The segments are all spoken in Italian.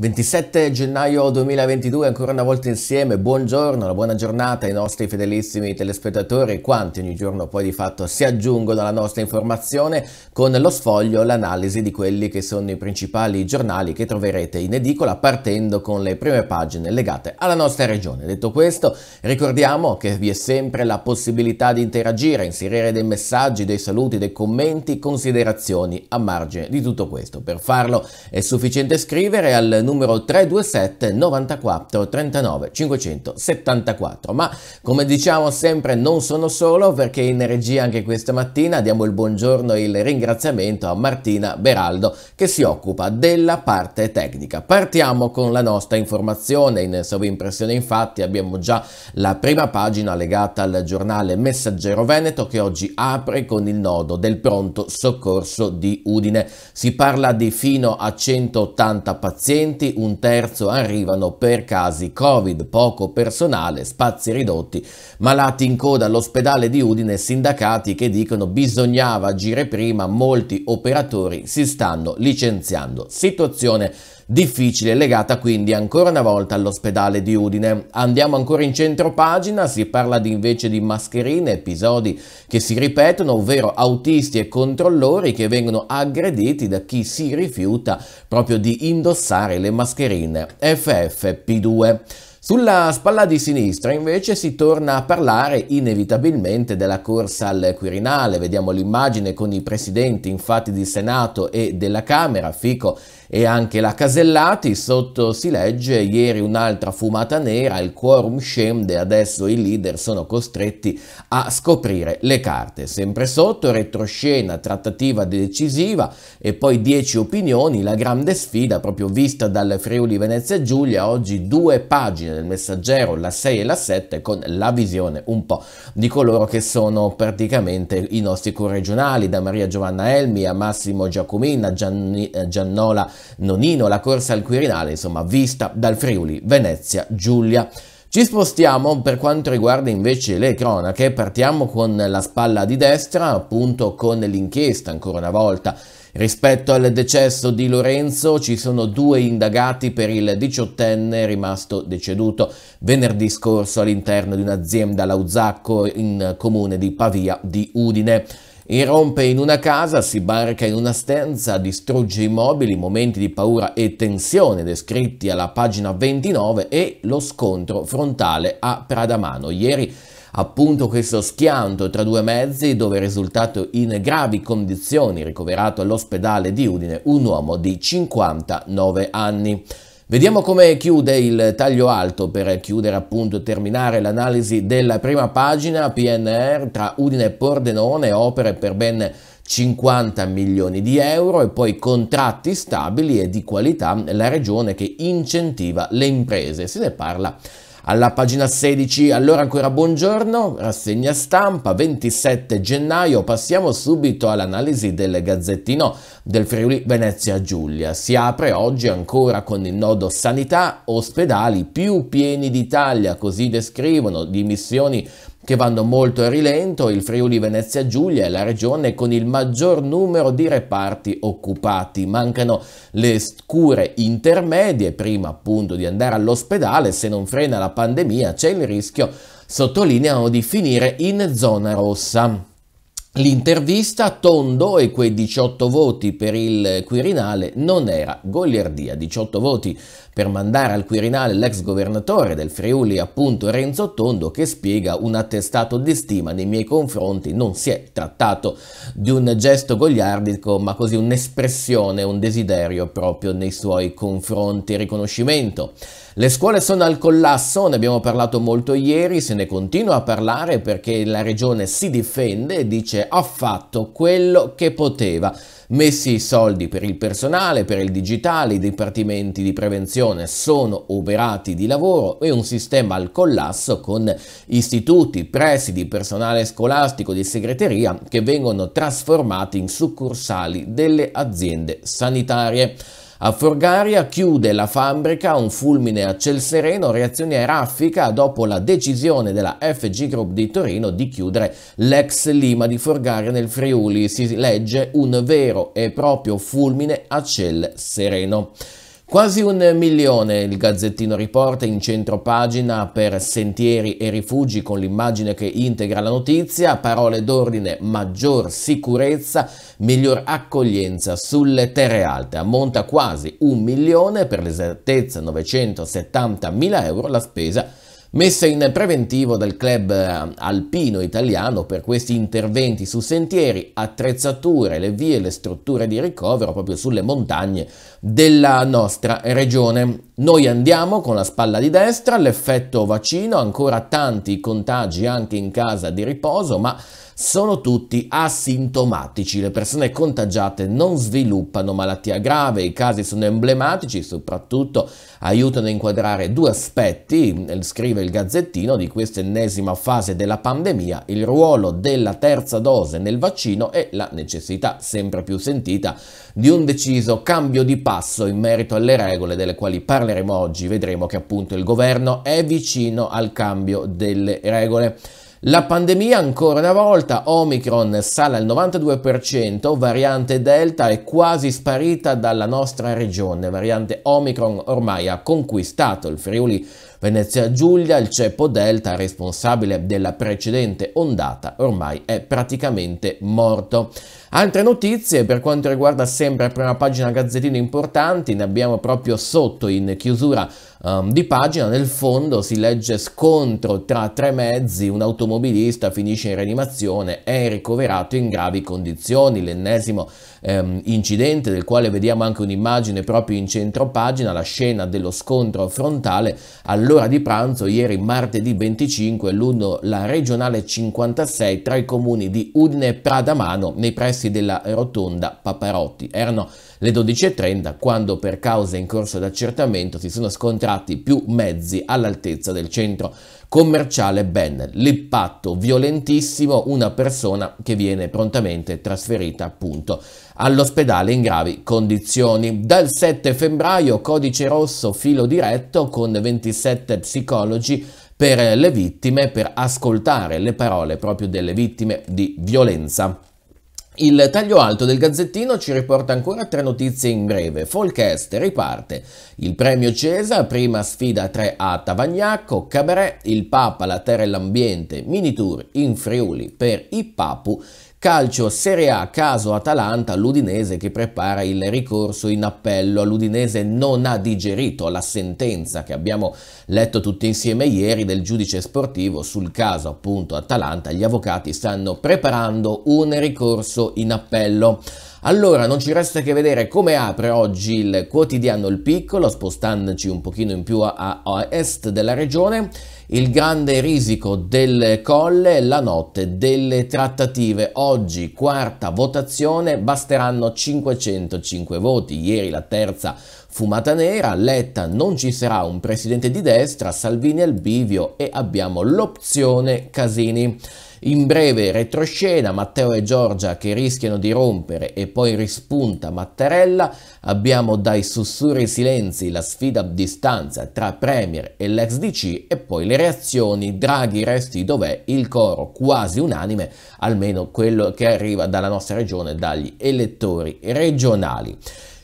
27 gennaio 2022, ancora una volta insieme, buongiorno, una buona giornata ai nostri fedelissimi telespettatori, quanti ogni giorno poi di fatto si aggiungono alla nostra informazione con lo sfoglio, l'analisi di quelli che sono i principali giornali che troverete in edicola, partendo con le prime pagine legate alla nostra regione. Detto questo, ricordiamo che vi è sempre la possibilità di interagire, inserire dei messaggi, dei saluti, dei commenti, considerazioni a margine di tutto questo. Per farlo è sufficiente scrivere al numero 327 94 39 574. Ma come diciamo sempre non sono solo perché in regia anche questa mattina diamo il buongiorno e il ringraziamento a Martina Beraldo che si occupa della parte tecnica. Partiamo con la nostra informazione in sovrimpressione infatti abbiamo già la prima pagina legata al giornale Messaggero Veneto che oggi apre con il nodo del pronto soccorso di Udine. Si parla di fino a 180 pazienti pazienti, un terzo arrivano per casi Covid, poco personale, spazi ridotti, malati in coda all'ospedale di Udine, sindacati che dicono bisognava agire prima, molti operatori si stanno licenziando. Situazione difficile, legata quindi ancora una volta all'ospedale di Udine. Andiamo ancora in centro pagina, si parla di, invece di mascherine, episodi che si ripetono, ovvero autisti e controllori che vengono aggrediti da chi si rifiuta proprio di indossare le mascherine FFP2. Sulla spalla di sinistra invece si torna a parlare inevitabilmente della corsa al Quirinale, vediamo l'immagine con i presidenti infatti di Senato e della Camera, Fico e anche la Casellati, sotto si legge ieri un'altra fumata nera, il quorum scende, adesso i leader sono costretti a scoprire le carte. Sempre sotto, retroscena, trattativa decisiva e poi 10 opinioni, la grande sfida proprio vista dal Friuli Venezia Giulia, oggi due pagine del messaggero, la 6 e la 7, con la visione un po' di coloro che sono praticamente i nostri corregionali, da Maria Giovanna Elmi a Massimo Giacomina, Gianni, eh, Giannola nonino la corsa al Quirinale, insomma, vista dal Friuli, Venezia, Giulia. Ci spostiamo per quanto riguarda invece le cronache, partiamo con la spalla di destra, appunto con l'inchiesta ancora una volta Rispetto al decesso di Lorenzo ci sono due indagati per il diciottenne rimasto deceduto venerdì scorso all'interno di un'azienda Lauzacco in comune di Pavia di Udine. Irrompe in una casa, si barca in una stanza, distrugge i mobili, momenti di paura e tensione descritti alla pagina 29 e lo scontro frontale a Pradamano. Ieri appunto questo schianto tra due mezzi dove è risultato in gravi condizioni ricoverato all'ospedale di Udine un uomo di 59 anni. Vediamo come chiude il taglio alto per chiudere appunto e terminare l'analisi della prima pagina PNR tra Udine e Pordenone, opere per ben 50 milioni di euro e poi contratti stabili e di qualità nella regione che incentiva le imprese. Se ne parla alla pagina 16, allora ancora buongiorno, rassegna stampa, 27 gennaio, passiamo subito all'analisi del Gazzettino del Friuli Venezia Giulia. Si apre oggi ancora con il nodo sanità, ospedali più pieni d'Italia, così descrivono dimissioni che vanno molto a rilento, il Friuli Venezia Giulia è la regione con il maggior numero di reparti occupati. Mancano le cure intermedie, prima appunto di andare all'ospedale, se non frena la pandemia c'è il rischio, sottolineano, di finire in zona rossa. L'intervista tondo e quei 18 voti per il Quirinale non era goliardia, 18 voti per mandare al Quirinale l'ex governatore del Friuli, appunto Renzo Tondo, che spiega un attestato di stima nei miei confronti, non si è trattato di un gesto goliardico, ma così un'espressione, un desiderio proprio nei suoi confronti, riconoscimento. Le scuole sono al collasso, ne abbiamo parlato molto ieri, se ne continua a parlare perché la regione si difende e dice ha fatto quello che poteva. Messi i soldi per il personale, per il digitale, i dipartimenti di prevenzione sono oberati di lavoro e un sistema al collasso con istituti, presidi, personale scolastico di segreteria che vengono trasformati in succursali delle aziende sanitarie. A Forgaria chiude la fabbrica un fulmine a ciel sereno, reazione a raffica dopo la decisione della FG Group di Torino di chiudere l'ex Lima di Forgaria nel Friuli. Si legge un vero e proprio fulmine a ciel sereno. Quasi un milione il Gazzettino riporta in centro pagina per sentieri e rifugi con l'immagine che integra la notizia, parole d'ordine maggior sicurezza, miglior accoglienza sulle terre alte. Ammonta quasi un milione per l'esattezza 970 mila euro la spesa Messa in preventivo dal club eh, alpino italiano per questi interventi su sentieri, attrezzature, le vie, le strutture di ricovero proprio sulle montagne della nostra regione. Noi andiamo con la spalla di destra, l'effetto vaccino, ancora tanti contagi anche in casa di riposo, ma sono tutti asintomatici, le persone contagiate non sviluppano malattia grave, i casi sono emblematici, soprattutto aiutano a inquadrare due aspetti, scrive il Gazzettino, di questa ennesima fase della pandemia, il ruolo della terza dose nel vaccino e la necessità sempre più sentita di un deciso cambio di passo in merito alle regole delle quali parleremo oggi, vedremo che appunto il governo è vicino al cambio delle regole. La pandemia ancora una volta, Omicron sale al 92%, variante Delta è quasi sparita dalla nostra regione, variante Omicron ormai ha conquistato il Friuli Venezia Giulia, il ceppo Delta responsabile della precedente ondata ormai è praticamente morto. Altre notizie per quanto riguarda sempre la prima pagina gazzettino importanti, ne abbiamo proprio sotto in chiusura um, di pagina, nel fondo si legge scontro tra tre mezzi, un automobilista finisce in rianimazione, è ricoverato in gravi condizioni, l'ennesimo um, incidente del quale vediamo anche un'immagine proprio in centro pagina, la scena dello scontro frontale all'ora di pranzo ieri martedì 25 lungo la regionale 56 tra i comuni di Udine e Pradamano nei pressi della rotonda Paparotti. Erano le 12.30, quando per cause in corso d'accertamento si sono scontrati più mezzi all'altezza del centro commerciale Ben. L'impatto violentissimo, una persona che viene prontamente trasferita appunto all'ospedale in gravi condizioni. Dal 7 febbraio codice rosso filo diretto con 27 psicologi per le vittime per ascoltare le parole proprio delle vittime di violenza il taglio alto del Gazzettino ci riporta ancora tre notizie in breve. Folchest riparte, il premio Cesa, prima sfida 3 a Tavagnacco, Cabaret, il Papa, la terra e l'ambiente, mini tour in Friuli per i Papu Calcio Serie A, caso Atalanta, l'Udinese che prepara il ricorso in appello. L'Udinese non ha digerito la sentenza che abbiamo letto tutti insieme ieri del giudice sportivo sul caso appunto Atalanta. Gli avvocati stanno preparando un ricorso in appello. Allora non ci resta che vedere come apre oggi il quotidiano Il Piccolo, spostandoci un pochino in più a, a est della regione, il grande risico del colle, la notte delle trattative. Oggi quarta votazione, basteranno 505 voti, ieri la terza fumata nera, Letta non ci sarà un presidente di destra, Salvini al bivio e abbiamo l'opzione Casini. In breve retroscena, Matteo e Giorgia che rischiano di rompere e poi rispunta Mattarella, abbiamo dai sussurri silenzi la sfida a distanza tra Premier e l'ex DC e poi le reazioni Draghi resti dov'è il coro quasi unanime, almeno quello che arriva dalla nostra regione, dagli elettori regionali.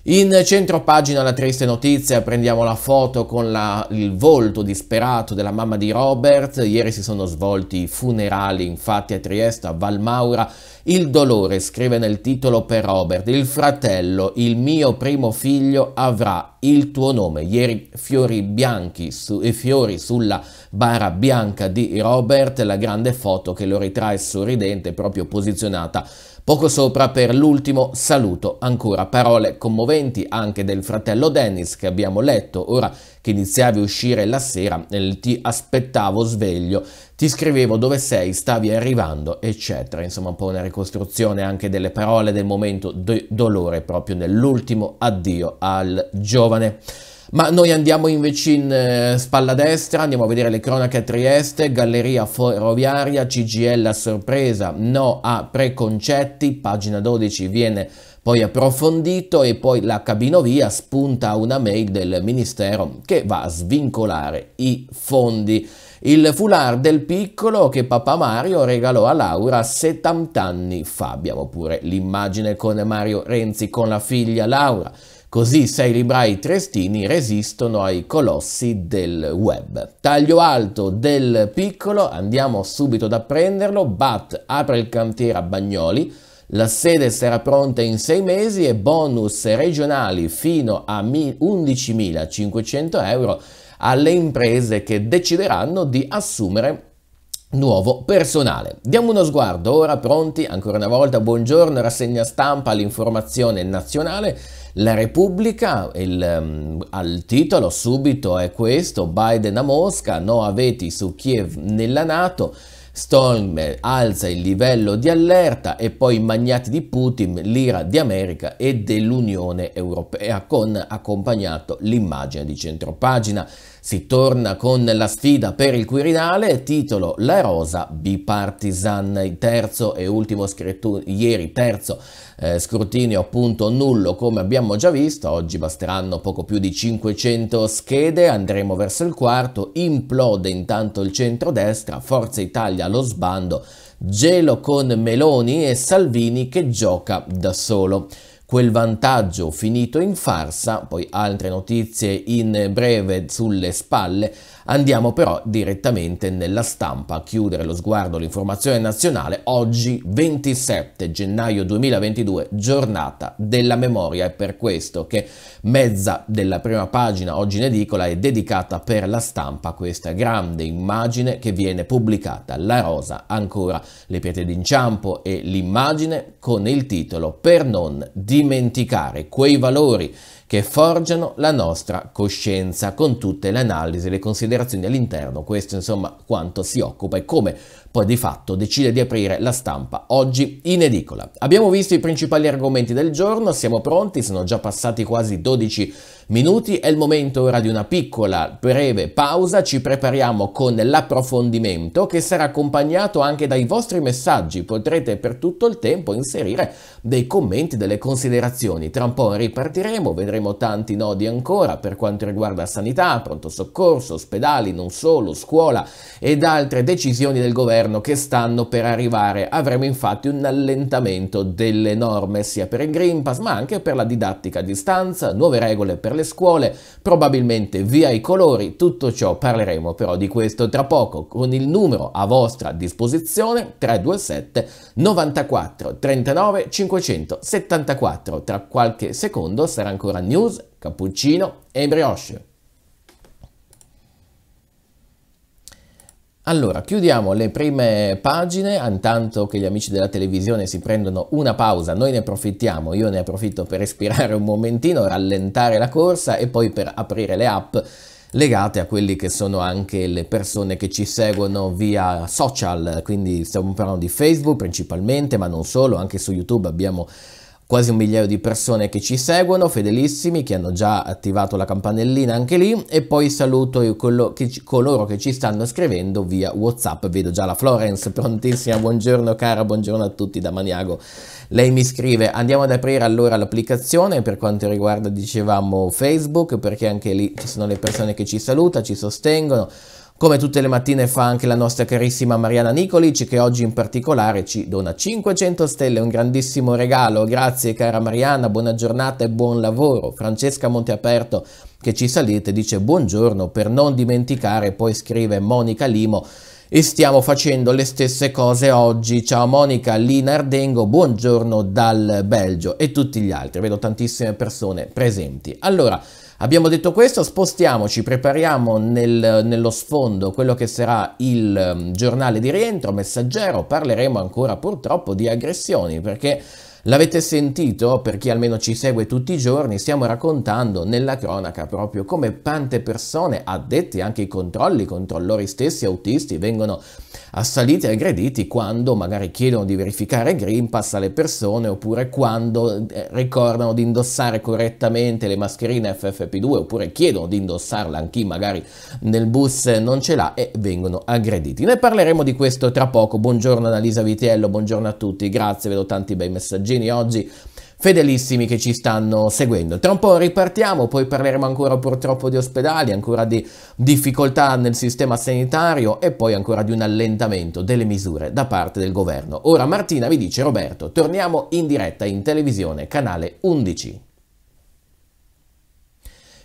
In centro pagina la triste notizia, prendiamo la foto con la, il volto disperato della mamma di Robert, ieri si sono svolti i funerali infatti a Trieste, a Valmaura, il dolore scrive nel titolo per Robert, il fratello, il mio primo figlio avrà il tuo nome, ieri fiori bianchi su, e fiori sulla bara bianca di Robert, la grande foto che lo ritrae sorridente proprio posizionata Poco sopra per l'ultimo saluto, ancora parole commoventi anche del fratello Dennis che abbiamo letto, ora che iniziavi a uscire la sera, ti aspettavo sveglio, ti scrivevo dove sei, stavi arrivando, eccetera. Insomma un po' una ricostruzione anche delle parole del momento di dolore proprio nell'ultimo addio al giovane. Ma noi andiamo invece in eh, spalla destra, andiamo a vedere le cronache a Trieste, Galleria Ferroviaria, CGL a sorpresa, no a preconcetti, pagina 12 viene poi approfondito e poi la cabinovia spunta una mail del Ministero che va a svincolare i fondi. Il foulard del piccolo che papà Mario regalò a Laura 70 anni fa. Abbiamo pure l'immagine con Mario Renzi con la figlia Laura. Così sei librai triestini resistono ai colossi del web. Taglio alto del piccolo, andiamo subito ad apprenderlo. Bat apre il cantiere a Bagnoli, la sede sarà pronta in sei mesi e bonus regionali fino a 11.500 euro alle imprese che decideranno di assumere nuovo personale. Diamo uno sguardo ora pronti, ancora una volta buongiorno, rassegna stampa all'informazione nazionale. La Repubblica, il, um, al titolo subito è questo, Biden a Mosca, no a veti su Kiev nella Nato, Storm alza il livello di allerta e poi magnati di Putin, l'ira di America e dell'Unione Europea con accompagnato l'immagine di centropagina. Si torna con la sfida per il Quirinale, titolo La Rosa bipartisan, il terzo e ultimo scrittu- ieri terzo eh, scrutinio appunto nullo come abbiamo già visto, oggi basteranno poco più di 500 schede, andremo verso il quarto, implode intanto il centrodestra, Forza Italia lo sbando, gelo con Meloni e Salvini che gioca da solo quel vantaggio finito in farsa, poi altre notizie in breve sulle spalle, Andiamo però direttamente nella stampa a chiudere lo sguardo all'informazione nazionale. Oggi 27 gennaio 2022, giornata della memoria, è per questo che mezza della prima pagina oggi in edicola è dedicata per la stampa a questa grande immagine che viene pubblicata, la rosa ancora, le pietre d'inciampo e l'immagine con il titolo Per non dimenticare quei valori che forgiano la nostra coscienza con tutte le analisi e le considerazioni all'interno. Questo insomma quanto si occupa e come poi di fatto decide di aprire la stampa oggi in edicola. Abbiamo visto i principali argomenti del giorno, siamo pronti, sono già passati quasi 12 minuti. È il momento ora di una piccola, breve pausa. Ci prepariamo con l'approfondimento che sarà accompagnato anche dai vostri messaggi. Potrete per tutto il tempo inserire dei commenti, delle considerazioni. Tra un po' ripartiremo, vedremo tanti nodi ancora per quanto riguarda sanità, pronto soccorso, ospedali, non solo, scuola ed altre decisioni del governo che stanno per arrivare. Avremo infatti un allentamento delle norme sia per il Green Pass ma anche per la didattica a distanza, nuove regole per le scuole, probabilmente via i colori, tutto ciò parleremo però di questo tra poco con il numero a vostra disposizione 327 94 39 574. Tra qualche secondo sarà ancora news, cappuccino e brioche. Allora, chiudiamo le prime pagine, intanto che gli amici della televisione si prendono una pausa, noi ne approfittiamo, io ne approfitto per respirare un momentino, rallentare la corsa e poi per aprire le app legate a quelli che sono anche le persone che ci seguono via social, quindi stiamo parlando di Facebook principalmente, ma non solo, anche su YouTube abbiamo quasi un migliaio di persone che ci seguono, fedelissimi, che hanno già attivato la campanellina anche lì e poi saluto che, coloro che ci stanno scrivendo via Whatsapp, vedo già la Florence prontissima, buongiorno cara, buongiorno a tutti da Maniago, lei mi scrive andiamo ad aprire allora l'applicazione per quanto riguarda dicevamo Facebook perché anche lì ci sono le persone che ci salutano, ci sostengono, come tutte le mattine fa anche la nostra carissima Mariana Nicolic che oggi in particolare ci dona 500 stelle, un grandissimo regalo. Grazie cara Mariana, buona giornata e buon lavoro. Francesca Monteaperto che ci salite dice buongiorno per non dimenticare, poi scrive Monica Limo e stiamo facendo le stesse cose oggi. Ciao Monica, Lina Ardengo, buongiorno dal Belgio e tutti gli altri. Vedo tantissime persone presenti. Allora, Abbiamo detto questo, spostiamoci, prepariamo nel, nello sfondo quello che sarà il ehm, giornale di rientro, messaggero, parleremo ancora purtroppo di aggressioni perché L'avete sentito, per chi almeno ci segue tutti i giorni, stiamo raccontando nella cronaca proprio come tante persone addetti anche ai controlli, i controllori stessi autisti vengono assaliti e aggrediti quando magari chiedono di verificare Green Pass alle persone oppure quando eh, ricordano di indossare correttamente le mascherine FFP2 oppure chiedono di indossarla anche chi magari nel bus non ce l'ha e vengono aggrediti. Ne parleremo di questo tra poco. Buongiorno Annalisa Vitiello, buongiorno a tutti, grazie, vedo tanti bei messaggi cugini oggi fedelissimi che ci stanno seguendo. Tra un po' ripartiamo, poi parleremo ancora purtroppo di ospedali, ancora di difficoltà nel sistema sanitario e poi ancora di un allentamento delle misure da parte del governo. Ora Martina vi dice Roberto, torniamo in diretta in televisione, canale 11.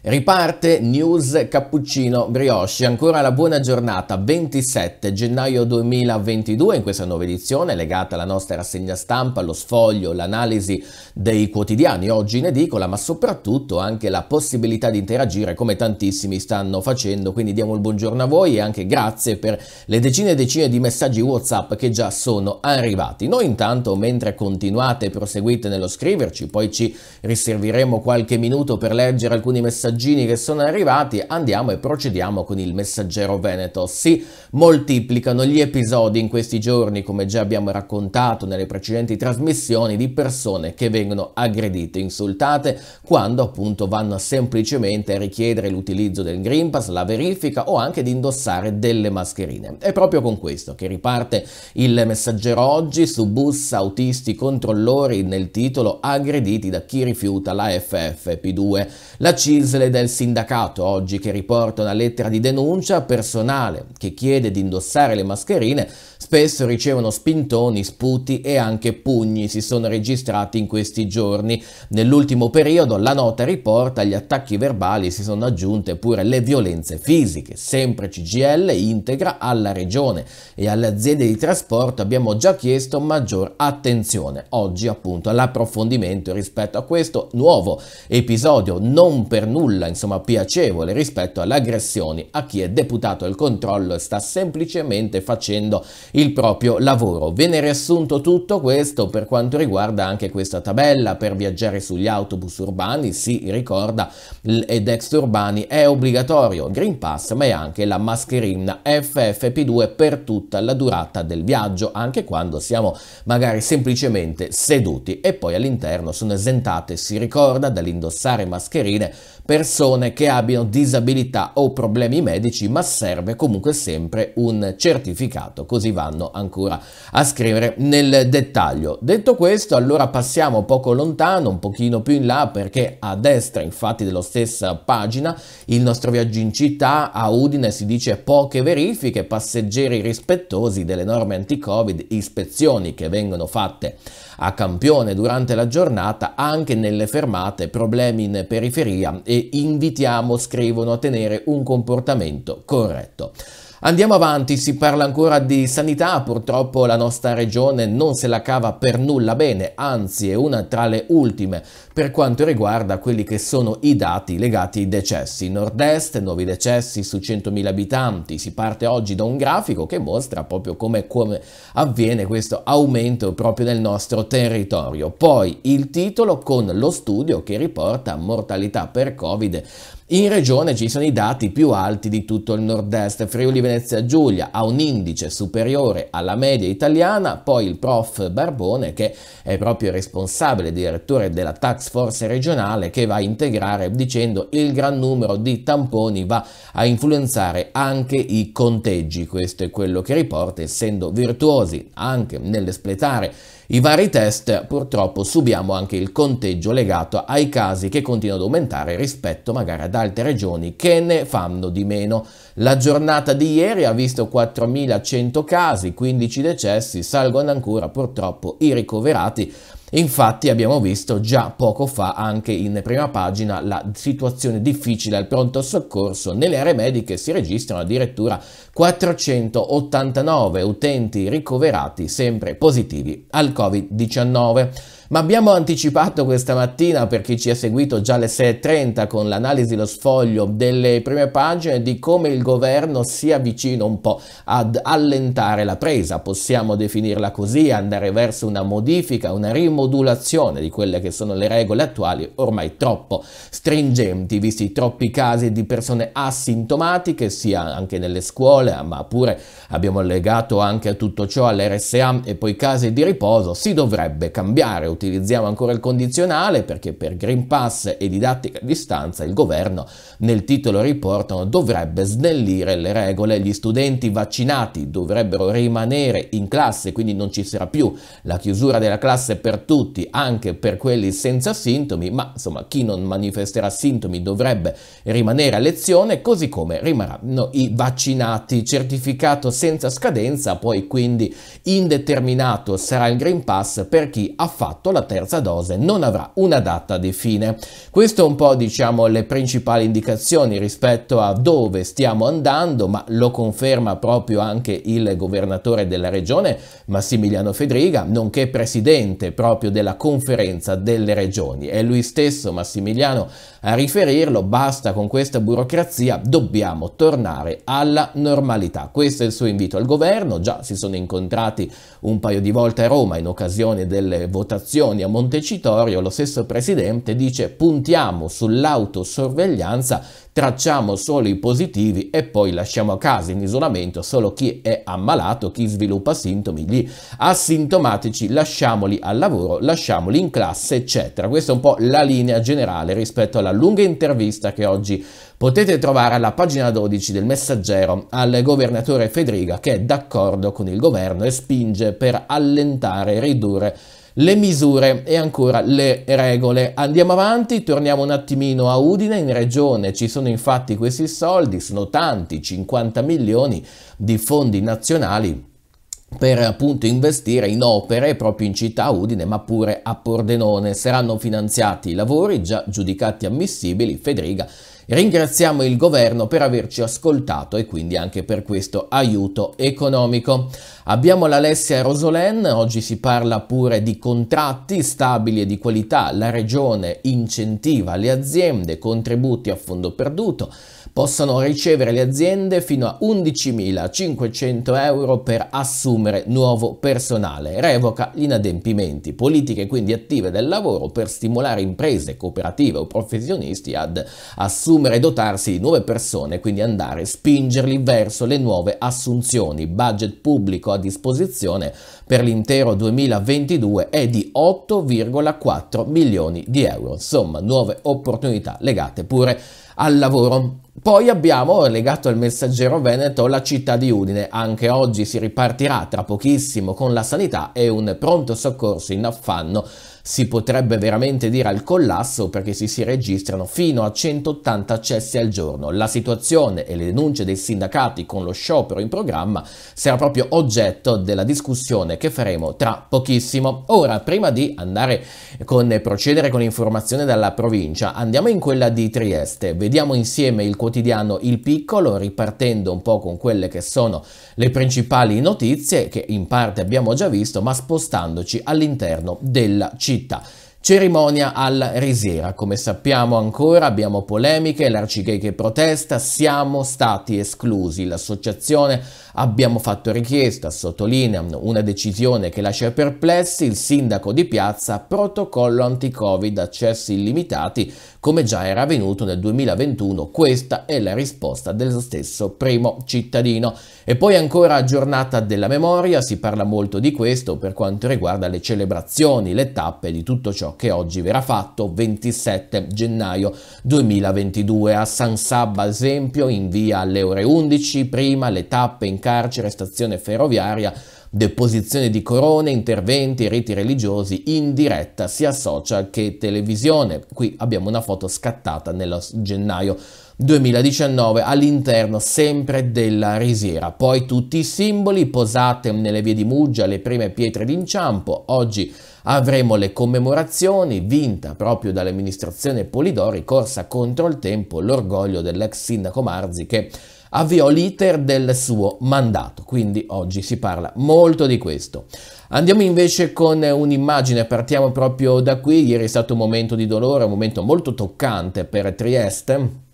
Riparte News Cappuccino Brioche, ancora la buona giornata, 27 gennaio 2022 in questa nuova edizione legata alla nostra rassegna stampa, lo sfoglio, l'analisi dei quotidiani oggi in edicola ma soprattutto anche la possibilità di interagire come tantissimi stanno facendo, quindi diamo il buongiorno a voi e anche grazie per le decine e decine di messaggi Whatsapp che già sono arrivati. Noi intanto mentre continuate e proseguite nello scriverci, poi ci riserviremo qualche minuto per leggere alcuni messaggi messaggini che sono arrivati, andiamo e procediamo con il messaggero Veneto. Si moltiplicano gli episodi in questi giorni, come già abbiamo raccontato nelle precedenti trasmissioni, di persone che vengono aggredite, insultate, quando appunto vanno semplicemente a richiedere l'utilizzo del Green Pass, la verifica o anche di indossare delle mascherine. È proprio con questo che riparte il messaggero oggi su bus, autisti, controllori nel titolo aggrediti da chi rifiuta la FFP2. La CIS tutele del sindacato oggi che riporta una lettera di denuncia, personale che chiede di indossare le mascherine, spesso ricevono spintoni, sputi e anche pugni si sono registrati in questi giorni. Nell'ultimo periodo la nota riporta gli attacchi verbali si sono aggiunte pure le violenze fisiche. Sempre CGL integra alla regione e alle aziende di trasporto abbiamo già chiesto maggior attenzione. Oggi appunto all'approfondimento rispetto a questo nuovo episodio non per nulla nulla insomma, piacevole rispetto alle aggressioni a chi è deputato al controllo e sta semplicemente facendo il proprio lavoro. Viene riassunto tutto questo per quanto riguarda anche questa tabella per viaggiare sugli autobus urbani, si ricorda ed ex urbani è obbligatorio Green Pass ma è anche la mascherina FFP2 per tutta la durata del viaggio anche quando siamo magari semplicemente seduti e poi all'interno sono esentate si ricorda dall'indossare mascherine persone che abbiano disabilità o problemi medici, ma serve comunque sempre un certificato, così vanno ancora a scrivere nel dettaglio. Detto questo, allora passiamo poco lontano, un pochino più in là, perché a destra, infatti, della stessa pagina, il nostro viaggio in città a Udine si dice poche verifiche, passeggeri rispettosi delle norme anti-Covid, ispezioni che vengono fatte a campione durante la giornata, anche nelle fermate, problemi in periferia e invitiamo, scrivono, a tenere un comportamento corretto. Andiamo avanti, si parla ancora di sanità, purtroppo la nostra regione non se la cava per nulla bene, anzi è una tra le ultime per quanto riguarda quelli che sono i dati legati ai decessi. Nord-est, nuovi decessi su 100.000 abitanti, si parte oggi da un grafico che mostra proprio come, come avviene questo aumento proprio nel nostro territorio. Poi il titolo con lo studio che riporta mortalità per Covid in regione ci sono i dati più alti di tutto il nord-est, Friuli Venezia Giulia ha un indice superiore alla media italiana, poi il prof Barbone che è proprio responsabile, direttore della tax force regionale che va a integrare dicendo il gran numero di tamponi va a influenzare anche i conteggi, questo è quello che riporta essendo virtuosi anche nell'espletare i vari test purtroppo subiamo anche il conteggio legato ai casi che continuano ad aumentare rispetto magari ad altre regioni che ne fanno di meno. La giornata di ieri ha visto 4.100 casi, 15 decessi, salgono ancora purtroppo i ricoverati Infatti abbiamo visto già poco fa anche in prima pagina la situazione difficile al pronto soccorso. Nelle aree mediche si registrano addirittura 489 utenti ricoverati sempre positivi al Covid-19. Ma abbiamo anticipato questa mattina, per chi ci ha seguito già alle 6.30 con l'analisi lo sfoglio delle prime pagine, di come il governo si avvicina un po' ad allentare la presa, possiamo definirla così, andare verso una modifica, una rimodulazione di quelle che sono le regole attuali ormai troppo stringenti, visti troppi casi di persone asintomatiche, sia anche nelle scuole, ma pure abbiamo legato anche a tutto ciò all'RSA e poi casi di riposo, si dovrebbe cambiare utilizziamo ancora il condizionale perché per Green Pass e didattica a distanza il governo nel titolo riportano dovrebbe snellire le regole, gli studenti vaccinati dovrebbero rimanere in classe, quindi non ci sarà più la chiusura della classe per tutti, anche per quelli senza sintomi, ma insomma chi non manifesterà sintomi dovrebbe rimanere a lezione, così come rimarranno i vaccinati, certificato senza scadenza, poi quindi indeterminato sarà il Green Pass per chi ha fatto fatto la terza dose non avrà una data di fine. Queste un po' diciamo le principali indicazioni rispetto a dove stiamo andando, ma lo conferma proprio anche il governatore della regione Massimiliano Fedriga, nonché presidente proprio della conferenza delle regioni. È lui stesso Massimiliano a riferirlo, basta con questa burocrazia, dobbiamo tornare alla normalità. Questo è il suo invito al governo, già si sono incontrati un paio di volte a Roma in occasione delle votazioni elezioni a Montecitorio lo stesso presidente dice puntiamo sull'autosorveglianza, tracciamo solo i positivi e poi lasciamo a casa in isolamento solo chi è ammalato, chi sviluppa sintomi, gli asintomatici, lasciamoli al lavoro, lasciamoli in classe, eccetera. Questa è un po' la linea generale rispetto alla lunga intervista che oggi potete trovare alla pagina 12 del messaggero al governatore Federica che è d'accordo con il governo e spinge per allentare e ridurre le misure e ancora le regole. Andiamo avanti, torniamo un attimino a Udine, in regione ci sono infatti questi soldi, sono tanti, 50 milioni di fondi nazionali per appunto investire in opere proprio in città Udine ma pure a Pordenone. Saranno finanziati i lavori già giudicati ammissibili, Federica Ringraziamo il governo per averci ascoltato e quindi anche per questo aiuto economico. Abbiamo l'Alessia Rosolen, oggi si parla pure di contratti stabili e di qualità, la regione incentiva le aziende, contributi a fondo perduto, Possono ricevere le aziende fino a 11.500 euro per assumere nuovo personale. Revoca gli inadempimenti. Politiche quindi attive del lavoro per stimolare imprese, cooperative o professionisti ad assumere e dotarsi di nuove persone, quindi andare a spingerli verso le nuove assunzioni. Budget pubblico a disposizione per l'intero 2022 è di 8,4 milioni di euro. Insomma, nuove opportunità legate pure al lavoro. Poi abbiamo, legato al messaggero Veneto, la città di Udine. Anche oggi si ripartirà tra pochissimo con la sanità e un pronto soccorso in affanno si potrebbe veramente dire al collasso perché si, si registrano fino a 180 accessi al giorno. La situazione e le denunce dei sindacati con lo sciopero in programma sarà proprio oggetto della discussione che faremo tra pochissimo. Ora, prima di andare con procedere con l'informazione dalla provincia, andiamo in quella di Trieste. Vediamo insieme il quotidiano Il Piccolo, ripartendo un po' con quelle che sono le principali notizie che in parte abbiamo già visto, ma spostandoci all'interno della città città. Cerimonia alla Risiera, come sappiamo ancora abbiamo polemiche, l'arcigay che protesta, siamo stati esclusi, l'associazione abbiamo fatto richiesta, sottolineano una decisione che lascia perplessi, il sindaco di piazza, protocollo anti-covid, accessi illimitati, come già era avvenuto nel 2021, questa è la risposta dello stesso primo cittadino. E poi ancora giornata della memoria, si parla molto di questo per quanto riguarda le celebrazioni, le tappe di tutto ciò che oggi verrà fatto 27 gennaio 2022 a San Sabba ad esempio in via alle ore 11, prima le tappe in carcere, stazione ferroviaria, deposizione di corone, interventi e riti religiosi in diretta sia social che televisione. Qui abbiamo una foto scattata nel gennaio 2019 all'interno sempre della risiera. Poi tutti i simboli posate nelle vie di Muggia, le prime pietre d'inciampo. Oggi avremo le commemorazioni, vinta proprio dall'amministrazione Polidori, corsa contro il tempo, l'orgoglio dell'ex sindaco Marzi che avviò l'iter del suo mandato, quindi oggi si parla molto di questo. Andiamo invece con un'immagine, partiamo proprio da qui, ieri è stato un momento di dolore, un momento molto toccante per Trieste,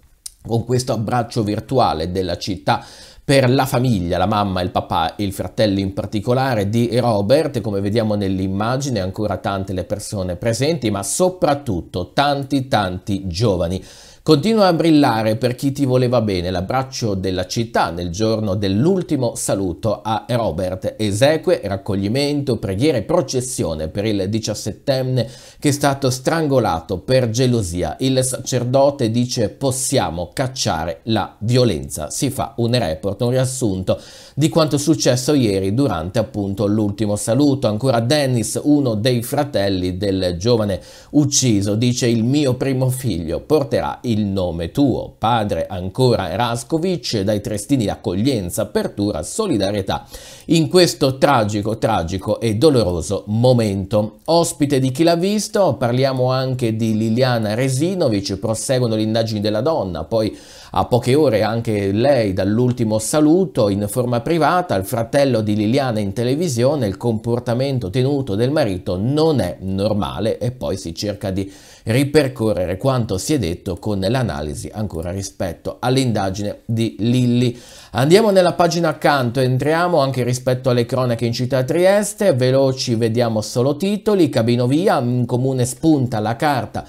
con questo abbraccio virtuale della città per la famiglia, la mamma, il papà e il fratello in particolare di Robert, come vediamo nell'immagine ancora tante le persone presenti, ma soprattutto tanti tanti giovani. Continua a brillare per chi ti voleva bene l'abbraccio della città nel giorno dell'ultimo saluto a Robert. Eseque, raccoglimento, preghiere e processione per il diciassettenne che è stato strangolato per gelosia. Il sacerdote dice possiamo cacciare la violenza. Si fa un report, un riassunto di quanto successo ieri durante appunto l'ultimo saluto. Ancora Dennis, uno dei fratelli del giovane ucciso, dice il mio primo figlio porterà il il nome tuo. Padre ancora Raskovic, dai Trestini accoglienza, apertura, solidarietà in questo tragico, tragico e doloroso momento. Ospite di chi l'ha visto, parliamo anche di Liliana Resinovic, proseguono le indagini della donna, poi a poche ore anche lei dall'ultimo saluto in forma privata, il fratello di Liliana in televisione, il comportamento tenuto del marito non è normale e poi si cerca di ripercorrere quanto si è detto con l'analisi ancora rispetto all'indagine di Lilli. Andiamo nella pagina accanto, entriamo anche rispetto alle cronache in città Trieste, veloci vediamo solo titoli, Cabinovia, in comune spunta la carta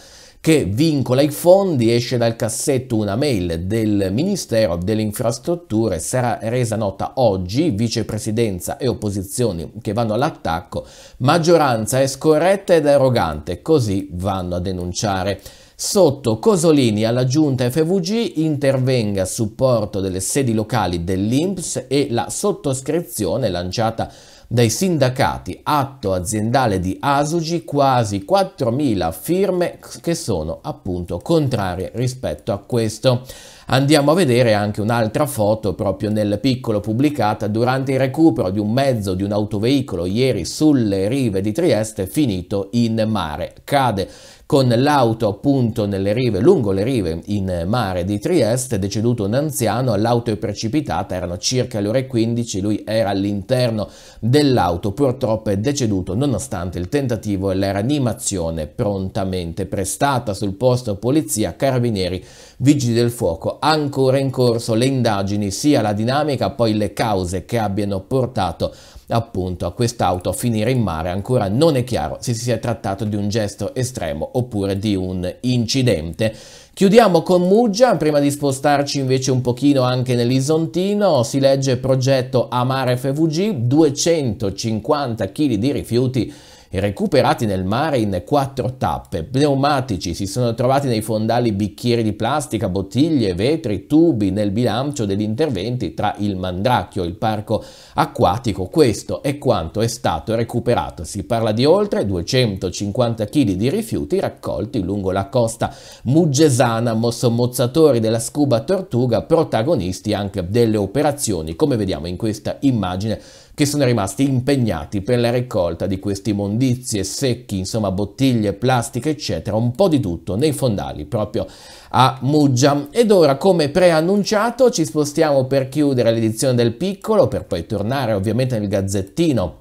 che vincola i fondi, esce dal cassetto una mail del Ministero delle Infrastrutture, sarà resa nota oggi, vicepresidenza e opposizioni che vanno all'attacco, maggioranza è scorretta ed arrogante, così vanno a denunciare. Sotto Cosolini alla giunta FVG intervenga a supporto delle sedi locali dell'INPS e la sottoscrizione lanciata dai sindacati atto aziendale di Asugi quasi 4.000 firme che sono appunto contrarie rispetto a questo. Andiamo a vedere anche un'altra foto proprio nel piccolo pubblicata durante il recupero di un mezzo di un autoveicolo ieri sulle rive di Trieste finito in mare. Cade con l'auto appunto nelle rive, lungo le rive in mare di Trieste, deceduto un anziano, l'auto è precipitata, erano circa le ore 15, lui era all'interno dell'auto, purtroppo è deceduto nonostante il tentativo e la rianimazione prontamente prestata sul posto polizia, carabinieri, vigili del fuoco, ancora in corso le indagini sia la dinamica poi le cause che abbiano portato appunto a quest'auto a finire in mare ancora non è chiaro se si sia trattato di un gesto estremo oppure di un incidente. Chiudiamo con Muggia, prima di spostarci invece un pochino anche nell'Isontino, si legge progetto Amare FVG, 250 kg di rifiuti recuperati nel mare in quattro tappe, pneumatici si sono trovati nei fondali bicchieri di plastica, bottiglie, vetri, tubi nel bilancio degli interventi tra il Mandracchio e il parco acquatico. Questo è quanto è stato recuperato. Si parla di oltre 250 kg di rifiuti raccolti lungo la costa muggesana, mozzamozzatori della scuba tortuga, protagonisti anche delle operazioni, come vediamo in questa immagine che sono rimasti impegnati per la raccolta di questi immondizie, secchi, insomma bottiglie, plastica, eccetera, un po' di tutto nei fondali proprio a Muggia. Ed ora, come preannunciato, ci spostiamo per chiudere l'edizione del piccolo, per poi tornare ovviamente nel gazzettino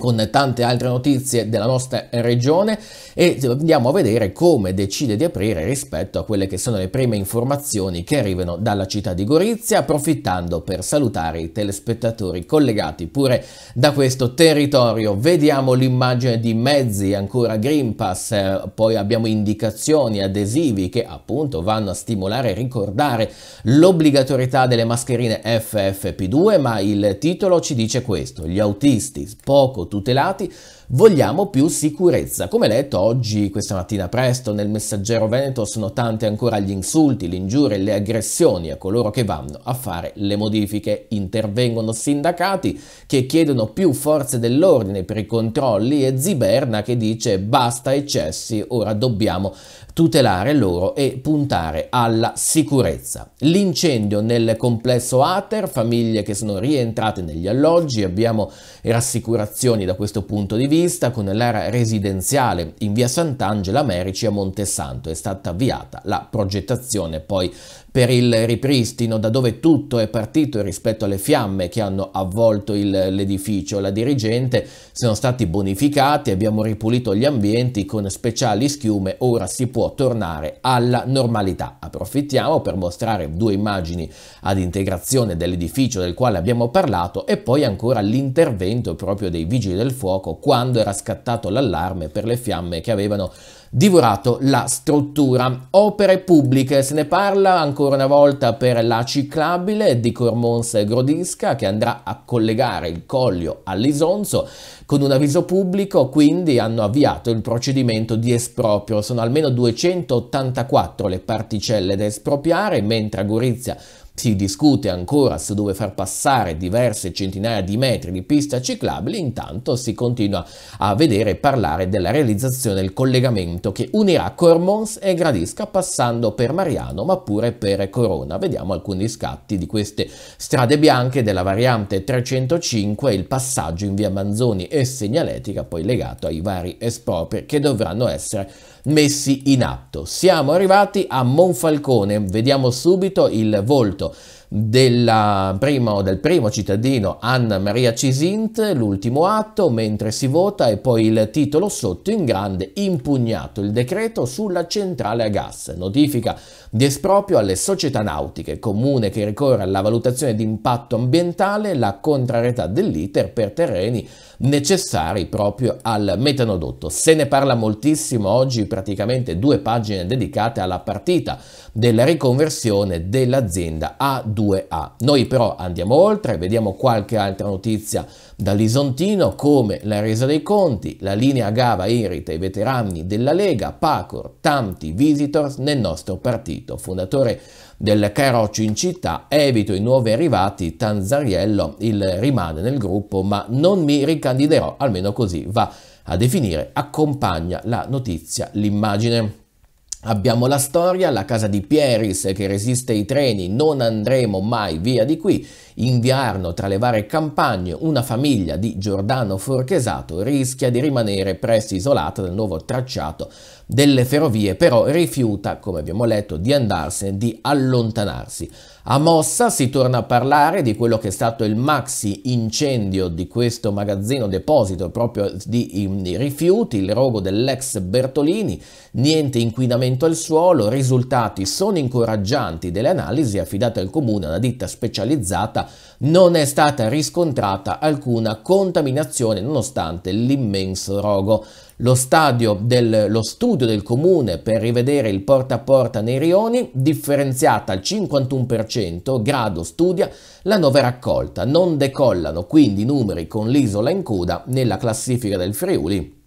con tante altre notizie della nostra regione e andiamo a vedere come decide di aprire rispetto a quelle che sono le prime informazioni che arrivano dalla città di Gorizia, approfittando per salutare i telespettatori collegati pure da questo territorio. Vediamo l'immagine di mezzi, ancora Green Pass, eh, poi abbiamo indicazioni, adesivi che appunto vanno a stimolare e ricordare l'obbligatorietà delle mascherine FFP2, ma il titolo ci dice questo, gli autisti poco tutelati Vogliamo più sicurezza. Come letto oggi, questa mattina presto, nel messaggero Veneto sono tante ancora gli insulti, le ingiurie, le aggressioni a coloro che vanno a fare le modifiche. Intervengono sindacati che chiedono più forze dell'ordine per i controlli e Ziberna che dice basta eccessi, ora dobbiamo tutelare loro e puntare alla sicurezza. L'incendio nel complesso Ater, famiglie che sono rientrate negli alloggi, abbiamo rassicurazioni da questo punto di vista, vista con l'area residenziale in via Sant'Angela Merici a Montesanto è stata avviata la progettazione poi per il ripristino da dove tutto è partito rispetto alle fiamme che hanno avvolto l'edificio. La dirigente sono stati bonificati, abbiamo ripulito gli ambienti con speciali schiume, ora si può tornare alla normalità. Approfittiamo per mostrare due immagini ad integrazione dell'edificio del quale abbiamo parlato e poi ancora l'intervento proprio dei vigili del fuoco quando era scattato l'allarme per le fiamme che avevano divorato la struttura. Opere pubbliche, se ne parla ancora una volta per la ciclabile di Cormons e Grodisca che andrà a collegare il Collio all'Isonzo con un avviso pubblico, quindi hanno avviato il procedimento di esproprio. Sono almeno 284 le particelle da espropriare, mentre a Gorizia si discute ancora se dove far passare diverse centinaia di metri di pista ciclabile, intanto si continua a vedere e parlare della realizzazione del collegamento che unirà Cormons e Gradisca passando per Mariano ma pure per Corona. Vediamo alcuni scatti di queste strade bianche della variante 305 il passaggio in via Manzoni e segnaletica poi legato ai vari espropri che dovranno essere messi in atto. Siamo arrivati a Monfalcone, vediamo subito il volto della primo, del primo cittadino Anna Maria Cisint, l'ultimo atto, mentre si vota e poi il titolo sotto in grande impugnato il decreto sulla centrale a gas, notifica di esproprio alle società nautiche, comune che ricorre alla valutazione di impatto ambientale, la contrarietà dell'iter per terreni necessari proprio al metanodotto. Se ne parla moltissimo oggi, praticamente due pagine dedicate alla partita della riconversione dell'azienda a 2 2A. Noi però andiamo oltre, vediamo qualche altra notizia dall'Isontino come la resa dei conti, la linea Gava irrita i veterani della Lega, Pacor, tanti visitors nel nostro partito. Fondatore del Caroccio in città, evito i nuovi arrivati, Tanzariello il rimane nel gruppo ma non mi ricandiderò, almeno così va a definire, accompagna la notizia, l'immagine. Abbiamo la storia, la casa di Pieris che resiste ai treni, non andremo mai via di qui, Inviarno tra le varie campagne, una famiglia di Giordano Forchesato rischia di rimanere presto isolata dal nuovo tracciato delle ferrovie, però rifiuta, come abbiamo letto, di andarsene, di allontanarsi. A Mossa si torna a parlare di quello che è stato il maxi incendio di questo magazzino deposito proprio di, rifiuti, il rogo dell'ex Bertolini, niente inquinamento al suolo, risultati sono incoraggianti delle analisi affidate al comune, una ditta specializzata, non è stata riscontrata alcuna contaminazione nonostante l'immenso rogo lo, del, lo studio del comune per rivedere il porta a porta nei rioni, differenziata al 51%, grado studia la nuova raccolta. Non decollano quindi i numeri con l'isola in coda nella classifica del Friuli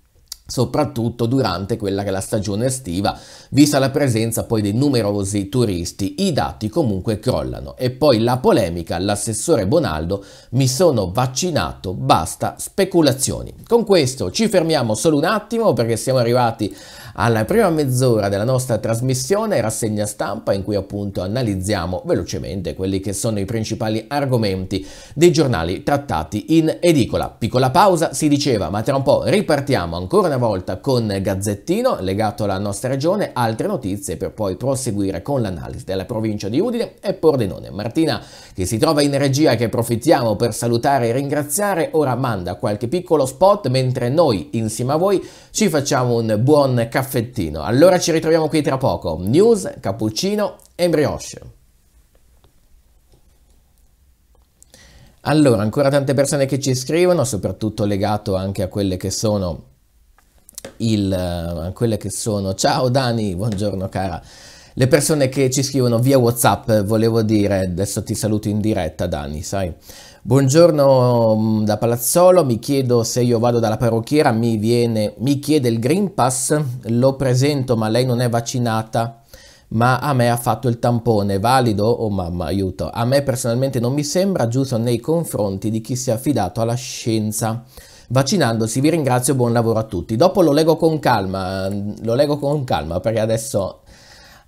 soprattutto durante quella che è la stagione estiva, vista la presenza poi dei numerosi turisti, i dati comunque crollano. E poi la polemica, l'assessore Bonaldo, mi sono vaccinato, basta speculazioni. Con questo ci fermiamo solo un attimo perché siamo arrivati alla prima mezz'ora della nostra trasmissione rassegna stampa in cui appunto analizziamo velocemente quelli che sono i principali argomenti dei giornali trattati in edicola. Piccola pausa si diceva ma tra un po' ripartiamo ancora una volta con Gazzettino legato alla nostra regione, altre notizie per poi proseguire con l'analisi della provincia di Udine e Pordenone. Martina che si trova in regia che approfittiamo per salutare e ringraziare ora manda qualche piccolo spot mentre noi insieme a voi ci facciamo un buon caffettino. Allora ci ritroviamo qui tra poco. News, cappuccino e brioche. Allora, ancora tante persone che ci scrivono, soprattutto legato anche a quelle che sono il... a quelle che sono... Ciao Dani, buongiorno cara. Le persone che ci scrivono via Whatsapp, volevo dire, adesso ti saluto in diretta Dani, sai? Buongiorno mm, da Palazzolo, mi chiedo se io vado dalla parrucchiera, mi, viene, mi chiede il Green Pass, lo presento ma lei non è vaccinata, ma a me ha fatto il tampone, valido? Oh mamma, aiuto. A me personalmente non mi sembra giusto nei confronti di chi si è affidato alla scienza. Vaccinandosi vi ringrazio, buon lavoro a tutti. Dopo lo leggo con calma, mm, lo leggo con calma perché adesso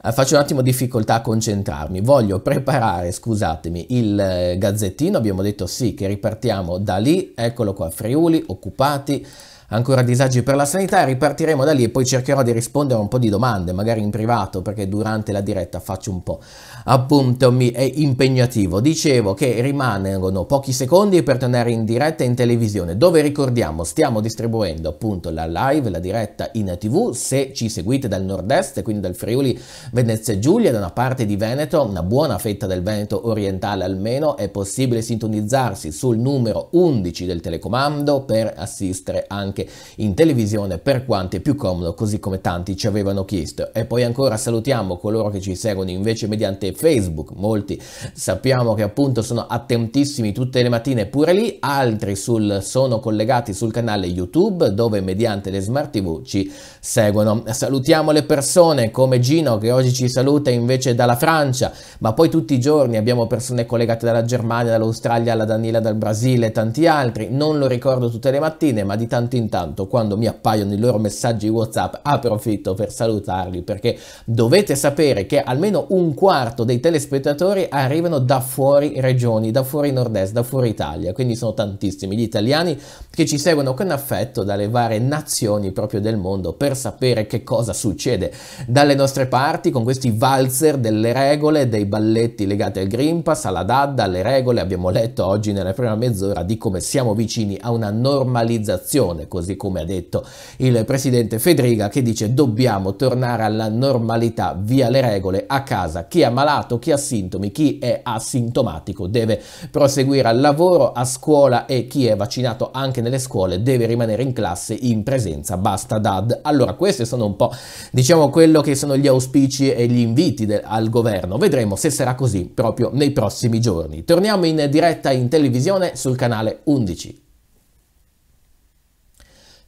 eh, faccio un attimo difficoltà a concentrarmi, voglio preparare, scusatemi, il eh, gazzettino, abbiamo detto sì che ripartiamo da lì, eccolo qua, Friuli, occupati, ancora disagi per la sanità, ripartiremo da lì e poi cercherò di rispondere a un po' di domande, magari in privato, perché durante la diretta faccio un po' appunto mi è impegnativo. Dicevo che rimangono pochi secondi per tornare in diretta in televisione, dove ricordiamo stiamo distribuendo appunto la live, la diretta in tv, se ci seguite dal nord-est, quindi dal Friuli, Venezia e Giulia, da una parte di Veneto, una buona fetta del Veneto orientale almeno, è possibile sintonizzarsi sul numero 11 del telecomando per assistere anche anche in televisione per quanto è più comodo, così come tanti ci avevano chiesto. E poi ancora salutiamo coloro che ci seguono invece mediante Facebook, molti sappiamo che appunto sono attentissimi tutte le mattine pure lì, altri sul, sono collegati sul canale YouTube dove mediante le smart TV ci seguono. Salutiamo le persone come Gino che oggi ci saluta invece dalla Francia, ma poi tutti i giorni abbiamo persone collegate dalla Germania, dall'Australia, alla Danila, dal Brasile e tanti altri. Non lo ricordo tutte le mattine, ma di tanto in intanto quando mi appaiono i loro messaggi WhatsApp approfitto per salutarli perché dovete sapere che almeno un quarto dei telespettatori arrivano da fuori regioni, da fuori nord-est, da fuori Italia, quindi sono tantissimi gli italiani che ci seguono con affetto dalle varie nazioni proprio del mondo per sapere che cosa succede dalle nostre parti con questi valzer delle regole, dei balletti legati al Green Pass, alla DAD, alle regole, abbiamo letto oggi nella prima mezz'ora di come siamo vicini a una normalizzazione così come ha detto il presidente Federica che dice dobbiamo tornare alla normalità, via le regole, a casa, chi è malato, chi ha sintomi, chi è asintomatico deve proseguire al lavoro, a scuola e chi è vaccinato anche nelle scuole deve rimanere in classe in presenza, basta dad. Allora questi sono un po' diciamo quello che sono gli auspici e gli inviti al governo, vedremo se sarà così proprio nei prossimi giorni. Torniamo in diretta in televisione sul canale 11.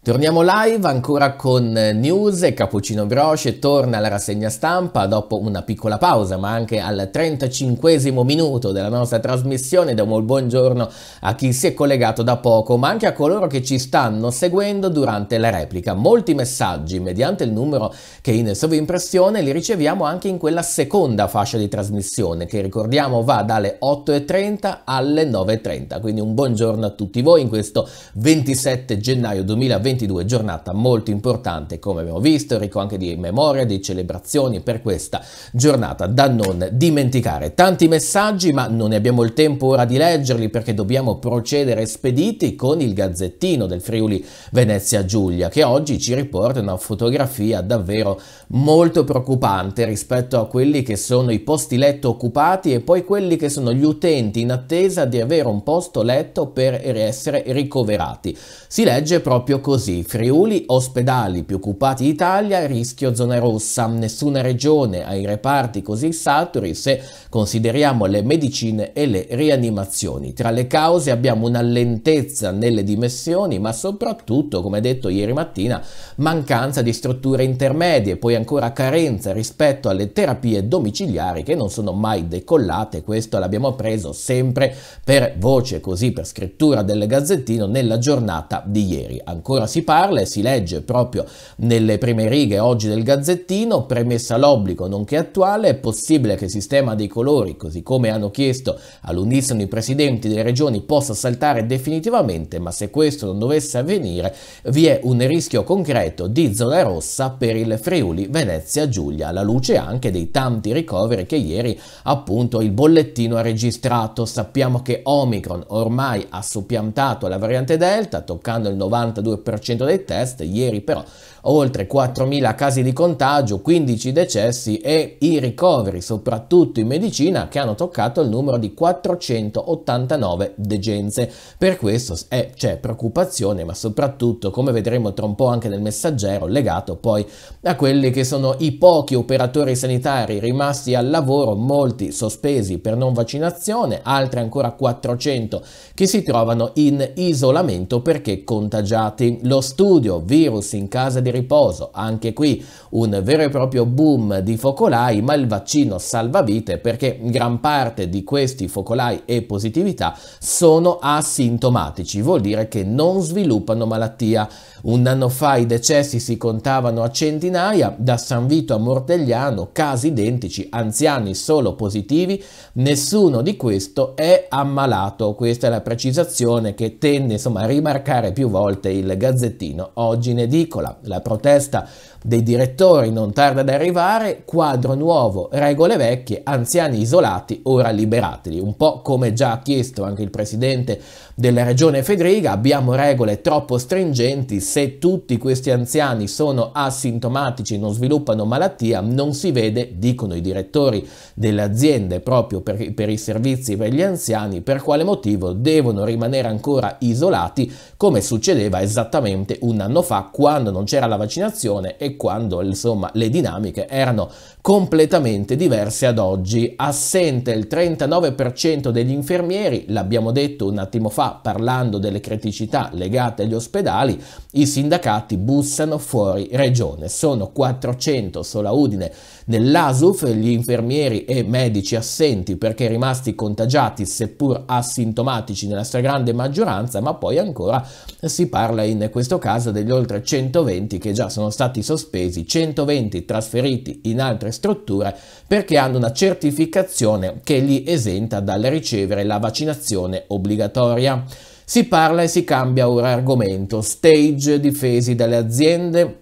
Torniamo live ancora con eh, news e Cappuccino Brosce torna alla rassegna stampa dopo una piccola pausa ma anche al 35 minuto della nostra trasmissione diamo il buongiorno a chi si è collegato da poco ma anche a coloro che ci stanno seguendo durante la replica. Molti messaggi mediante il numero che in sovrimpressione li riceviamo anche in quella seconda fascia di trasmissione che ricordiamo va dalle 8.30 alle 9.30 quindi un buongiorno a tutti voi in questo 27 gennaio 2020 2022, giornata molto importante come abbiamo visto, ricco anche di memoria, di celebrazioni per questa giornata da non dimenticare. Tanti messaggi ma non ne abbiamo il tempo ora di leggerli perché dobbiamo procedere spediti con il gazzettino del Friuli Venezia Giulia che oggi ci riporta una fotografia davvero molto preoccupante rispetto a quelli che sono i posti letto occupati e poi quelli che sono gli utenti in attesa di avere un posto letto per essere ricoverati. Si legge proprio così così, Friuli, ospedali più occupati d'Italia, rischio zona rossa, nessuna regione ha i reparti così saturi se consideriamo le medicine e le rianimazioni. Tra le cause abbiamo una lentezza nelle dimensioni, ma soprattutto, come detto ieri mattina, mancanza di strutture intermedie, poi ancora carenza rispetto alle terapie domiciliari che non sono mai decollate, questo l'abbiamo appreso sempre per voce così, per scrittura del gazzettino nella giornata di ieri. Ancora si si parla e si legge proprio nelle prime righe oggi del Gazzettino, premessa l'obbligo nonché attuale, è possibile che il sistema dei colori, così come hanno chiesto all'unisono i presidenti delle regioni, possa saltare definitivamente, ma se questo non dovesse avvenire vi è un rischio concreto di zona rossa per il Friuli Venezia Giulia, alla luce anche dei tanti ricoveri che ieri appunto il bollettino ha registrato. Sappiamo che Omicron ormai ha soppiantato la variante Delta, toccando il 92% dei test, ieri però oltre 4.000 casi di contagio, 15 decessi e i ricoveri, soprattutto in medicina, che hanno toccato il numero di 489 degenze. Per questo eh, c'è preoccupazione, ma soprattutto, come vedremo tra un po' anche nel messaggero, legato poi a quelli che sono i pochi operatori sanitari rimasti al lavoro, molti sospesi per non vaccinazione, altri ancora 400 che si trovano in isolamento perché contagiati. Lo studio Virus in casa di riposo. Anche qui un vero e proprio boom di focolai, ma il vaccino salva vite perché gran parte di questi focolai e positività sono asintomatici, vuol dire che non sviluppano malattia. Un anno fa i decessi si contavano a centinaia, da San Vito a Mortegliano casi identici, anziani solo positivi, nessuno di questo è ammalato. Questa è la precisazione che tende insomma, a rimarcare più volte il gazzettino oggi in edicola. La protesta dei direttori non tarda ad arrivare, quadro nuovo, regole vecchie, anziani isolati, ora liberateli. Un po' come già ha chiesto anche il presidente della regione Federica, abbiamo regole troppo stringenti, se tutti questi anziani sono asintomatici, non sviluppano malattia, non si vede, dicono i direttori delle aziende proprio per, per i servizi per gli anziani, per quale motivo devono rimanere ancora isolati, come succedeva esattamente un anno fa quando non c'era la vaccinazione e quando insomma, le dinamiche erano completamente diverse ad oggi. Assente il 39% degli infermieri, l'abbiamo detto un attimo fa parlando delle criticità legate agli ospedali, i sindacati bussano fuori regione. Sono 400 solo Udine nell'ASUF, gli infermieri e medici assenti perché rimasti contagiati seppur asintomatici nella stragrande maggioranza, ma poi ancora si parla in questo caso degli oltre 120 che già sono stati sospesi, 120 trasferiti in altre strutture perché hanno una certificazione che li esenta dal ricevere la vaccinazione obbligatoria. Si parla e si cambia ora argomento, stage difesi dalle aziende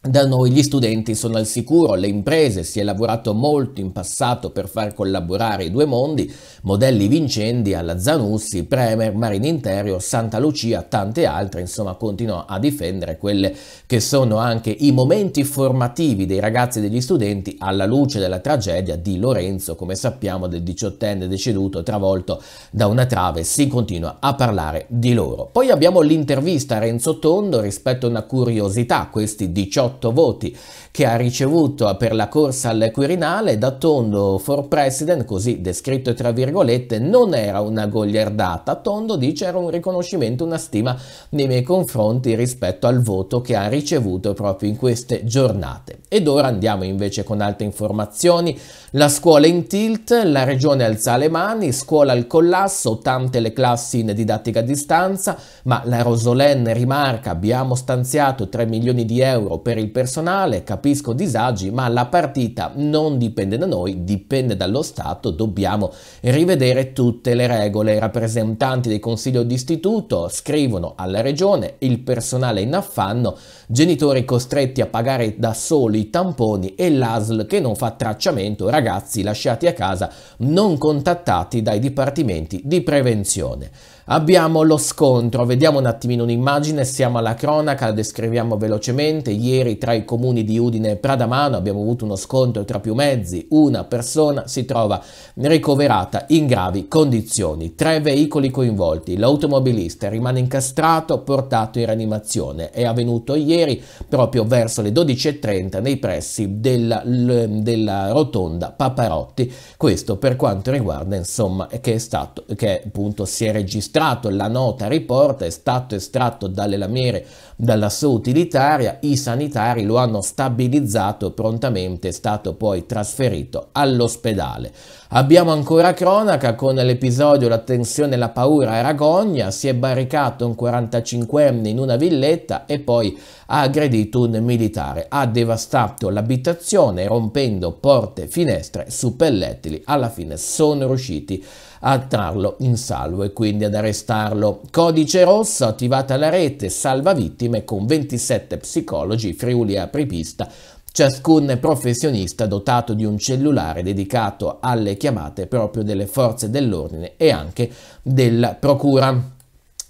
da noi gli studenti sono al sicuro, le imprese si è lavorato molto in passato per far collaborare i due mondi, modelli vincendi alla Zanussi, Premier, Marine Interior, Santa Lucia, tante altre, insomma continuo a difendere quelle che sono anche i momenti formativi dei ragazzi e degli studenti alla luce della tragedia di Lorenzo, come sappiamo del diciottenne deceduto travolto da una trave, si continua a parlare di loro. Poi abbiamo l'intervista a Renzo Tondo rispetto a una curiosità, questi 18 18 voti che ha ricevuto per la corsa al Quirinale da Tondo for President, così descritto tra virgolette, non era una gogliardata. Tondo dice era un riconoscimento, una stima nei miei confronti rispetto al voto che ha ricevuto proprio in queste giornate. Ed ora andiamo invece con altre informazioni. La scuola in tilt, la regione alza le mani, scuola al collasso, tante le classi in didattica a distanza, ma la Rosolenne rimarca abbiamo stanziato 3 milioni di euro per per il personale, capisco disagi, ma la partita non dipende da noi, dipende dallo Stato, dobbiamo rivedere tutte le regole. I rappresentanti del Consiglio d'Istituto scrivono alla Regione, il personale in affanno, genitori costretti a pagare da soli i tamponi e l'ASL che non fa tracciamento, ragazzi lasciati a casa non contattati dai dipartimenti di prevenzione. Abbiamo lo scontro, vediamo un attimino un'immagine, siamo alla cronaca, la descriviamo velocemente. Ieri tra i comuni di Udine e Pradamano abbiamo avuto uno scontro tra più mezzi, una persona si trova ricoverata in gravi condizioni, tre veicoli coinvolti, l'automobilista rimane incastrato, portato in rianimazione. È avvenuto ieri proprio verso le 12.30 nei pressi della, della rotonda Paparotti. Questo per quanto riguarda insomma che è stato che appunto si è registrato estratto, la nota riporta, è stato estratto dalle lamiere dalla sua utilitaria, i sanitari lo hanno stabilizzato prontamente, è stato poi trasferito all'ospedale. Abbiamo ancora cronaca con l'episodio La tensione e la paura a Ragogna, si è barricato un 45enne in una villetta e poi ha aggredito un militare, ha devastato l'abitazione rompendo porte, finestre su pellettili, alla fine sono riusciti a a trarlo in salvo e quindi ad arrestarlo. Codice rosso, attivata la rete, salva vittime con 27 psicologi Friuli apripista ciascun professionista dotato di un cellulare dedicato alle chiamate proprio delle forze dell'ordine e anche della procura.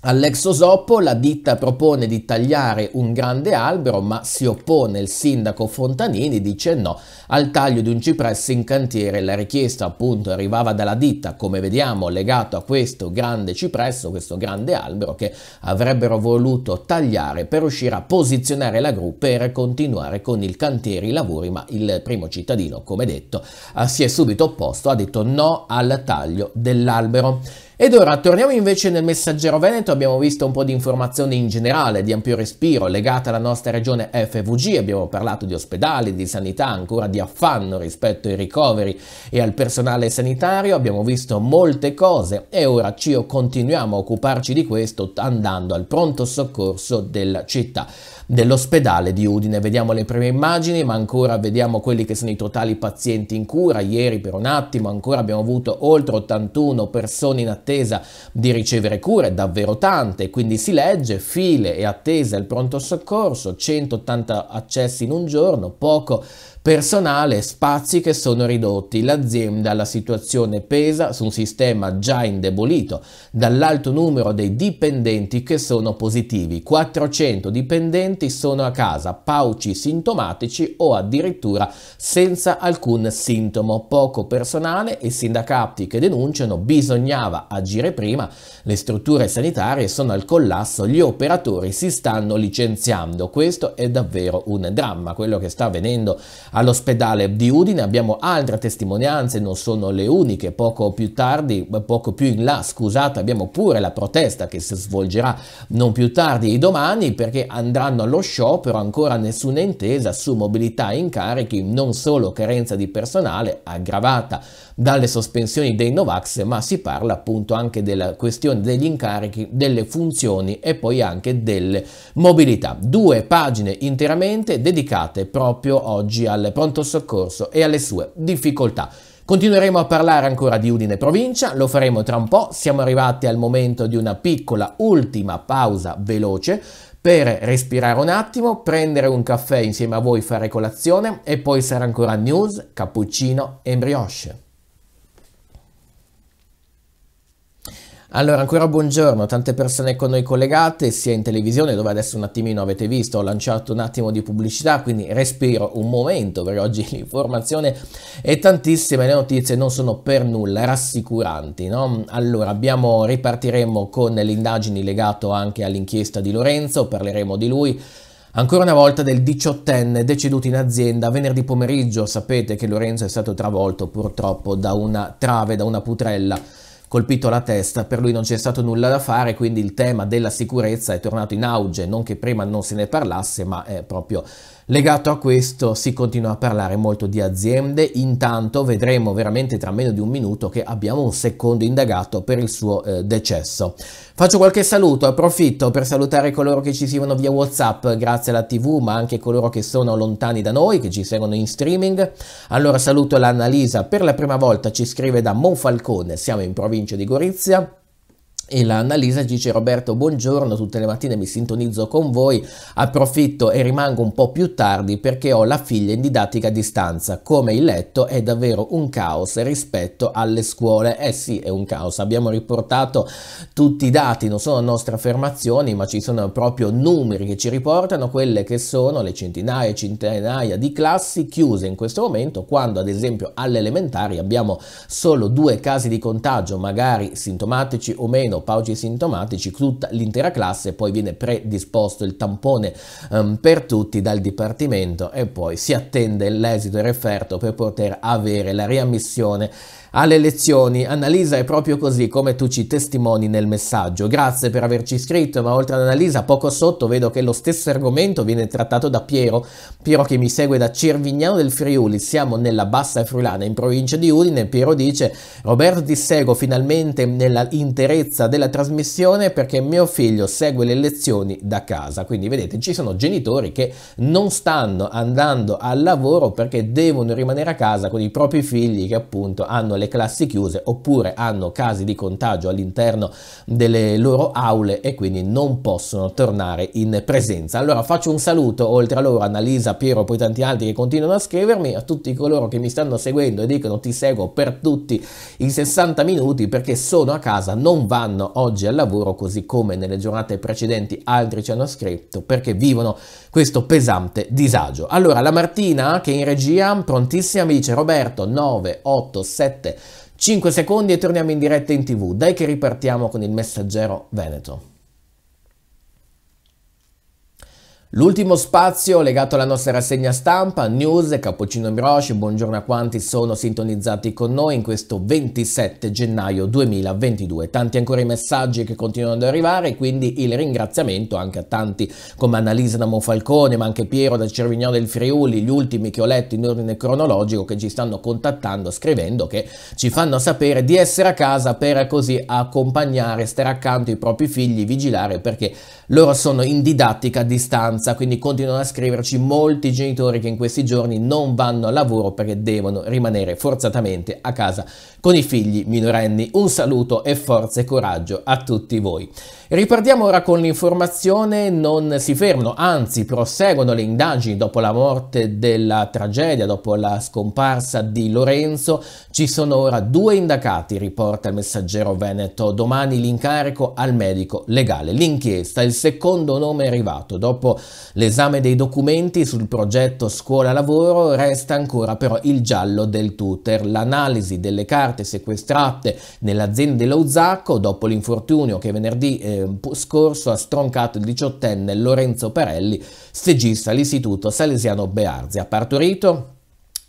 All'Exosoppo la ditta propone di tagliare un grande albero, ma si oppone il sindaco Fontanini, dice no al taglio di un cipresso in cantiere. La richiesta appunto arrivava dalla ditta, come vediamo, legato a questo grande cipresso, questo grande albero che avrebbero voluto tagliare per riuscire a posizionare la gru per continuare con il cantiere i lavori, ma il primo cittadino, come detto, si è subito opposto, ha detto no al taglio dell'albero. Ed ora torniamo invece nel messaggero veneto, abbiamo visto un po' di informazioni in generale, di ampio respiro, legate alla nostra regione FVG, abbiamo parlato di ospedali, di sanità, ancora di affanno rispetto ai ricoveri e al personale sanitario, abbiamo visto molte cose e ora ci continuiamo a occuparci di questo andando al pronto soccorso della città dell'ospedale di Udine. Vediamo le prime immagini, ma ancora vediamo quelli che sono i totali pazienti in cura. Ieri per un attimo ancora abbiamo avuto oltre 81 persone in attesa di ricevere cure, davvero tante, quindi si legge file e attesa al pronto soccorso, 180 accessi in un giorno, poco Personale, spazi che sono ridotti, l'azienda, la situazione pesa su un sistema già indebolito dall'alto numero dei dipendenti che sono positivi. 400 dipendenti sono a casa, pauci sintomatici o addirittura senza alcun sintomo. Poco personale e sindacati che denunciano bisognava agire prima, le strutture sanitarie sono al collasso, gli operatori si stanno licenziando. Questo è davvero un dramma, quello che sta avvenendo a All'ospedale di Udine abbiamo altre testimonianze, non sono le uniche, poco più tardi, poco più in là, scusate, abbiamo pure la protesta che si svolgerà non più tardi di domani perché andranno allo sciopero, ancora nessuna intesa su mobilità e incarichi, non solo carenza di personale aggravata dalle sospensioni dei Novax, ma si parla appunto anche della questione degli incarichi, delle funzioni e poi anche delle mobilità. Due pagine interamente dedicate proprio oggi al pronto soccorso e alle sue difficoltà. Continueremo a parlare ancora di Udine provincia, lo faremo tra un po', siamo arrivati al momento di una piccola ultima pausa veloce per respirare un attimo, prendere un caffè insieme a voi, fare colazione e poi sarà ancora news, cappuccino e brioche. Allora, ancora buongiorno, tante persone con noi collegate, sia in televisione dove adesso un attimino avete visto, ho lanciato un attimo di pubblicità, quindi respiro un momento perché oggi l'informazione è tantissima e le notizie non sono per nulla rassicuranti. No? Allora, abbiamo, ripartiremo con le indagini legate anche all'inchiesta di Lorenzo, parleremo di lui. Ancora una volta del diciottenne deceduto in azienda venerdì pomeriggio, sapete che Lorenzo è stato travolto purtroppo da una trave, da una putrella colpito la testa, per lui non c'è stato nulla da fare, quindi il tema della sicurezza è tornato in auge, non che prima non se ne parlasse, ma è proprio Legato a questo si continua a parlare molto di aziende, intanto vedremo veramente tra meno di un minuto che abbiamo un secondo indagato per il suo eh, decesso. Faccio qualche saluto, approfitto per salutare coloro che ci seguono via Whatsapp grazie alla TV, ma anche coloro che sono lontani da noi, che ci seguono in streaming. Allora saluto l'Annalisa, per la prima volta ci scrive da Monfalcone, siamo in provincia di Gorizia. E l'analisa ci dice Roberto buongiorno, tutte le mattine mi sintonizzo con voi, approfitto e rimango un po' più tardi perché ho la figlia in didattica a distanza, come il letto è davvero un caos rispetto alle scuole, eh sì è un caos, abbiamo riportato tutti i dati, non sono nostre affermazioni ma ci sono proprio numeri che ci riportano quelle che sono le centinaia e centinaia di classi chiuse in questo momento quando ad esempio alle elementari abbiamo solo due casi di contagio magari sintomatici o meno o pauci sintomatici, tutta l'intera classe, poi viene predisposto il tampone um, per tutti dal dipartimento e poi si attende l'esito referto per poter avere la riammissione alle lezioni. Annalisa è proprio così come tu ci testimoni nel messaggio. Grazie per averci scritto, ma oltre ad Annalisa, poco sotto vedo che lo stesso argomento viene trattato da Piero. Piero che mi segue da Cervignano del Friuli, siamo nella Bassa Friulana in provincia di Udine. Piero dice: Roberto ti seguo finalmente nella interezza della trasmissione perché mio figlio segue le lezioni da casa. Quindi vedete, ci sono genitori che non stanno andando al lavoro perché devono rimanere a casa con i propri figli che appunto hanno le classi chiuse oppure hanno casi di contagio all'interno delle loro aule e quindi non possono tornare in presenza. Allora faccio un saluto oltre a loro, Annalisa, Piero, poi tanti altri che continuano a scrivermi, a tutti coloro che mi stanno seguendo e dicono ti seguo per tutti i 60 minuti perché sono a casa, non vanno oggi al lavoro così come nelle giornate precedenti altri ci hanno scritto perché vivono questo pesante disagio. Allora la Martina che in regia prontissima mi dice Roberto 987 7. 5 secondi e torniamo in diretta in tv. Dai che ripartiamo con il messaggero Veneto. L'ultimo spazio legato alla nostra rassegna stampa, news, Cappuccino Miroshi, buongiorno a quanti sono sintonizzati con noi in questo 27 gennaio 2022. Tanti ancora i messaggi che continuano ad arrivare, quindi il ringraziamento anche a tanti come Annalisa da Monfalcone, ma anche Piero da Cervignano del Friuli, gli ultimi che ho letto in ordine cronologico che ci stanno contattando scrivendo che ci fanno sapere di essere a casa per così accompagnare, stare accanto ai propri figli, vigilare perché loro sono in didattica a distanza mancanza, quindi continuano a scriverci molti genitori che in questi giorni non vanno al lavoro perché devono rimanere forzatamente a casa con i figli minorenni. Un saluto e forza e coraggio a tutti voi. Ripartiamo ora con l'informazione, non si fermano, anzi proseguono le indagini dopo la morte della tragedia, dopo la scomparsa di Lorenzo, ci sono ora due indagati, riporta il messaggero Veneto, domani l'incarico al medico legale, l'inchiesta, il secondo nome è arrivato, dopo l'esame dei documenti sul progetto scuola lavoro resta ancora però il giallo del tutor, l'analisi delle carte sequestrate nell'azienda dello Zacco dopo l'infortunio che venerdì eh, eh, scorso ha stroncato il diciottenne Lorenzo Parelli, stegista all'Istituto Salesiano Bearzi. Ha partorito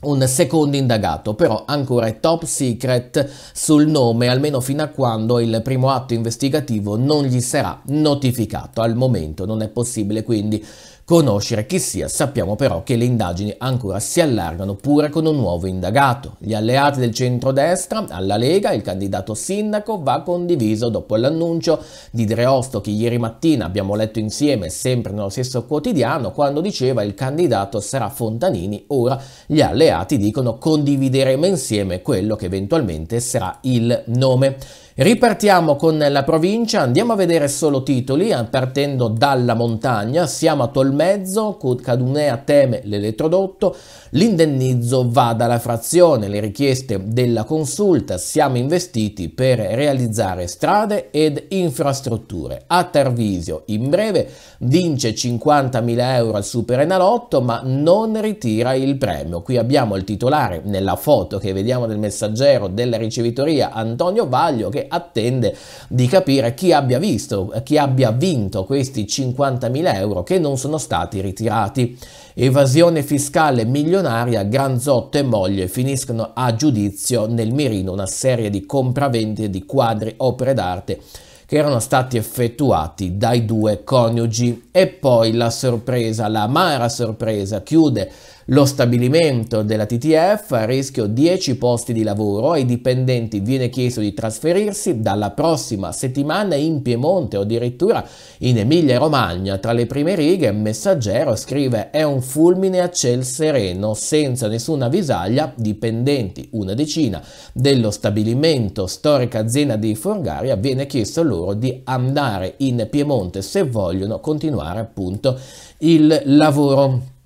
un secondo indagato, però ancora è top secret sul nome, almeno fino a quando il primo atto investigativo non gli sarà notificato. Al momento non è possibile quindi conoscere chi sia, sappiamo però che le indagini ancora si allargano pure con un nuovo indagato. Gli alleati del centrodestra alla Lega, il candidato sindaco, va condiviso dopo l'annuncio di Dreosto che ieri mattina abbiamo letto insieme sempre nello stesso quotidiano quando diceva il candidato sarà Fontanini, ora gli alleati dicono condivideremo insieme quello che eventualmente sarà il nome. Ripartiamo con la provincia, andiamo a vedere solo titoli, partendo dalla montagna, siamo a Tolmezzo, Cadunea teme l'elettrodotto, l'indennizzo va dalla frazione, le richieste della consulta, siamo investiti per realizzare strade ed infrastrutture. A Tarvisio, in breve, vince 50.000 euro al Super Enalotto, ma non ritira il premio. Qui abbiamo il titolare nella foto che vediamo del messaggero della ricevitoria, Antonio Vaglio, che attende di capire chi abbia visto, chi abbia vinto questi 50.000 euro che non sono stati ritirati. Evasione fiscale milionaria, Granzotto e moglie finiscono a giudizio nel mirino una serie di compravendite di quadri, opere d'arte che erano stati effettuati dai due coniugi. E poi la sorpresa, l'amara sorpresa, chiude lo stabilimento della TTF a rischio 10 posti di lavoro, ai dipendenti viene chiesto di trasferirsi dalla prossima settimana in Piemonte o addirittura in Emilia Romagna. Tra le prime righe Messaggero scrive è un fulmine a ciel sereno, senza nessuna visaglia, dipendenti una decina dello stabilimento storica azienda di Forgaria viene chiesto loro di andare in Piemonte se vogliono continuare appunto il lavoro.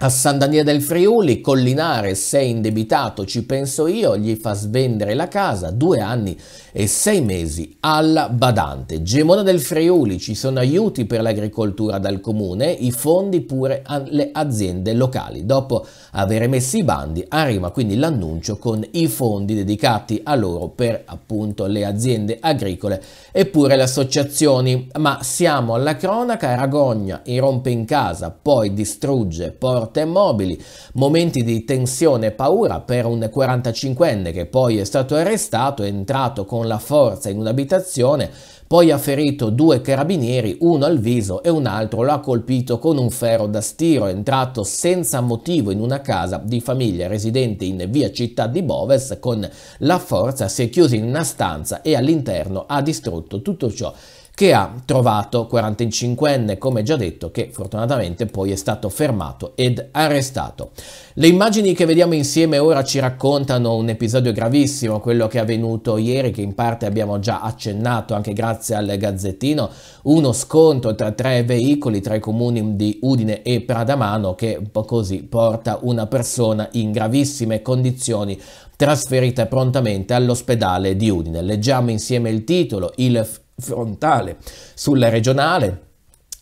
A San Daniele del Friuli, Collinare se indebitato, ci penso io, gli fa svendere la casa, due anni e sei mesi alla Badante. Gemona del Friuli, ci sono aiuti per l'agricoltura dal comune, i fondi pure alle aziende locali. Dopo aver messo i bandi arriva quindi l'annuncio con i fondi dedicati a loro per appunto le aziende agricole e pure le associazioni. Ma siamo alla cronaca, Ragogna irrompe in casa, poi distrugge porte e mobili, momenti di tensione e paura per un 45enne che poi è stato arrestato, è entrato con la forza in un'abitazione, poi ha ferito due carabinieri, uno al viso e un altro lo ha colpito con un ferro da stiro, entrato senza motivo in una casa di famiglia residente in via città di Boves, con la forza si è chiuso in una stanza e all'interno ha distrutto tutto ciò che ha trovato 45enne, come già detto, che fortunatamente poi è stato fermato ed arrestato. Le immagini che vediamo insieme ora ci raccontano un episodio gravissimo, quello che è avvenuto ieri, che in parte abbiamo già accennato anche grazie al Gazzettino, uno scontro tra tre veicoli tra i comuni di Udine e Pradamano che così porta una persona in gravissime condizioni trasferita prontamente all'ospedale di Udine. Leggiamo insieme il titolo, il frontale sulla regionale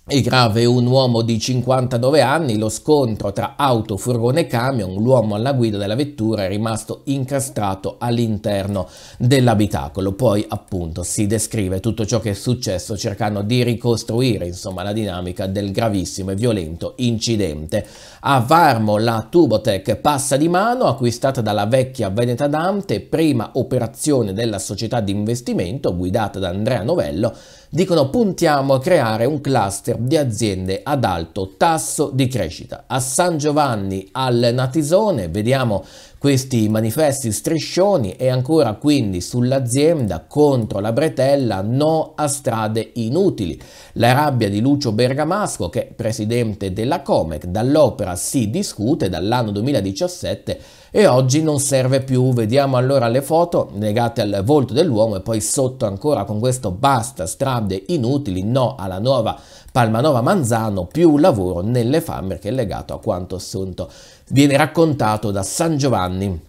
è grave un uomo di 59 anni, lo scontro tra auto, furgone e camion, l'uomo alla guida della vettura è rimasto incastrato all'interno dell'abitacolo. Poi appunto si descrive tutto ciò che è successo cercando di ricostruire insomma la dinamica del gravissimo e violento incidente. A Varmo la Tubotec passa di mano, acquistata dalla vecchia Veneta Dante, prima operazione della società di investimento guidata da Andrea Novello, dicono puntiamo a creare un cluster di aziende ad alto tasso di crescita. A San Giovanni al Natisone vediamo questi manifesti striscioni e ancora quindi sull'azienda contro la bretella no a strade inutili. La rabbia di Lucio Bergamasco che è presidente della Comec dall'opera si discute dall'anno 2017 e oggi non serve più. Vediamo allora le foto legate al volto dell'uomo e poi sotto ancora con questo basta strade inutili, no alla nuova Palmanova Manzano, più lavoro nelle fabbriche legato a quanto assunto viene raccontato da San Giovanni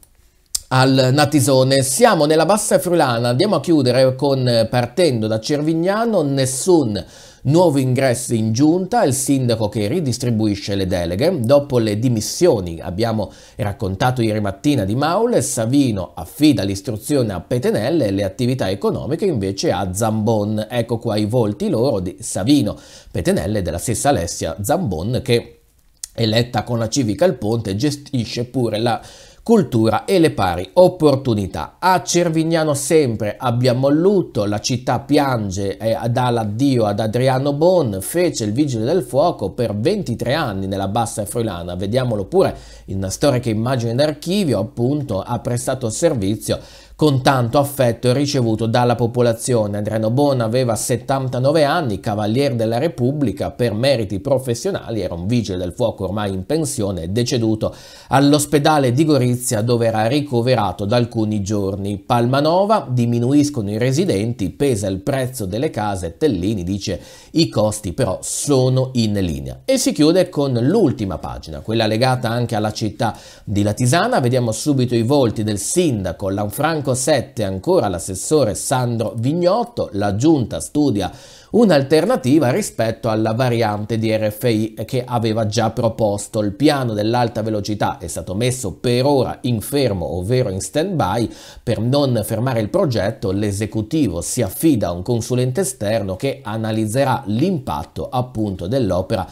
al Natisone. Siamo nella Bassa Friulana, andiamo a chiudere con eh, partendo da Cervignano, nessun nuovo ingresso in giunta, il sindaco che ridistribuisce le deleghe. Dopo le dimissioni, abbiamo raccontato ieri mattina di Maule, Savino affida l'istruzione a Petenelle e le attività economiche invece a Zambon. Ecco qua i volti loro di Savino, Petenelle e della stessa Alessia Zambon che eletta con la civica al ponte, gestisce pure la cultura e le pari opportunità. A Cervignano sempre abbiamo il lutto, la città piange e eh, dà l'addio ad Adriano Bon, fece il vigile del fuoco per 23 anni nella bassa friulana, vediamolo pure in una storica immagine d'archivio, appunto ha prestato servizio con tanto affetto ricevuto dalla popolazione. Adriano Bon aveva 79 anni, cavaliere della Repubblica, per meriti professionali era un vigile del fuoco ormai in pensione, deceduto all'ospedale di Gorizia dove era ricoverato da alcuni giorni. Palmanova, diminuiscono i residenti, pesa il prezzo delle case, Tellini dice i costi però sono in linea. E si chiude con l'ultima pagina, quella legata anche alla città di Latisana, vediamo subito i volti del sindaco Lanfranco L'articolo 7 ancora l'assessore Sandro Vignotto, la giunta studia un'alternativa rispetto alla variante di RFI che aveva già proposto. Il piano dell'alta velocità è stato messo per ora in fermo, ovvero in stand-by, per non fermare il progetto l'esecutivo si affida a un consulente esterno che analizzerà l'impatto appunto dell'opera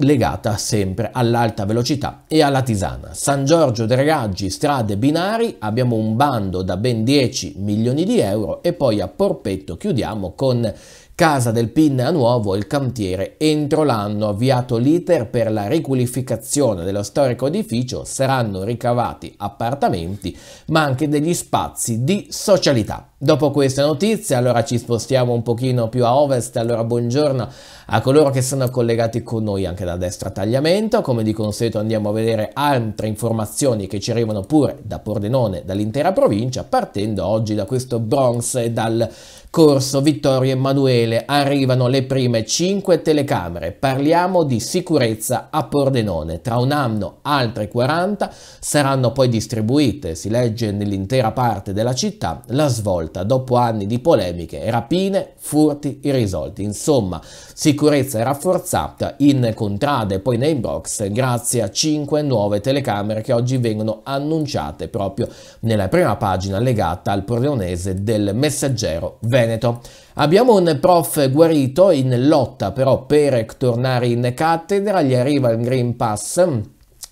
legata sempre all'alta velocità e alla Tisana. San Giorgio dei Raggi, strade binari, abbiamo un bando da ben 10 milioni di euro e poi a Porpetto chiudiamo con Casa del PIN a nuovo il cantiere. Entro l'anno avviato l'iter per la riqualificazione dello storico edificio saranno ricavati appartamenti ma anche degli spazi di socialità. Dopo queste notizie allora ci spostiamo un pochino più a ovest, allora buongiorno a coloro che sono collegati con noi anche da destra tagliamento, come di consueto andiamo a vedere altre informazioni che ci arrivano pure da Pordenone, dall'intera provincia, partendo oggi da questo Bronx e dal Corso Vittorio Emanuele arrivano le prime 5 telecamere. Parliamo di sicurezza a Pordenone. Tra un anno altre 40 saranno poi distribuite, si legge nell'intera parte della città, la svolta dopo anni di polemiche, rapine, furti irrisolti. Insomma, sicurezza rafforzata in Contrade e poi nei box grazie a 5 nuove telecamere che oggi vengono annunciate proprio nella prima pagina legata al pordenonese del messaggero Veneto. Veneto. Abbiamo un prof guarito in lotta però per tornare in cattedra, gli arriva il Green Pass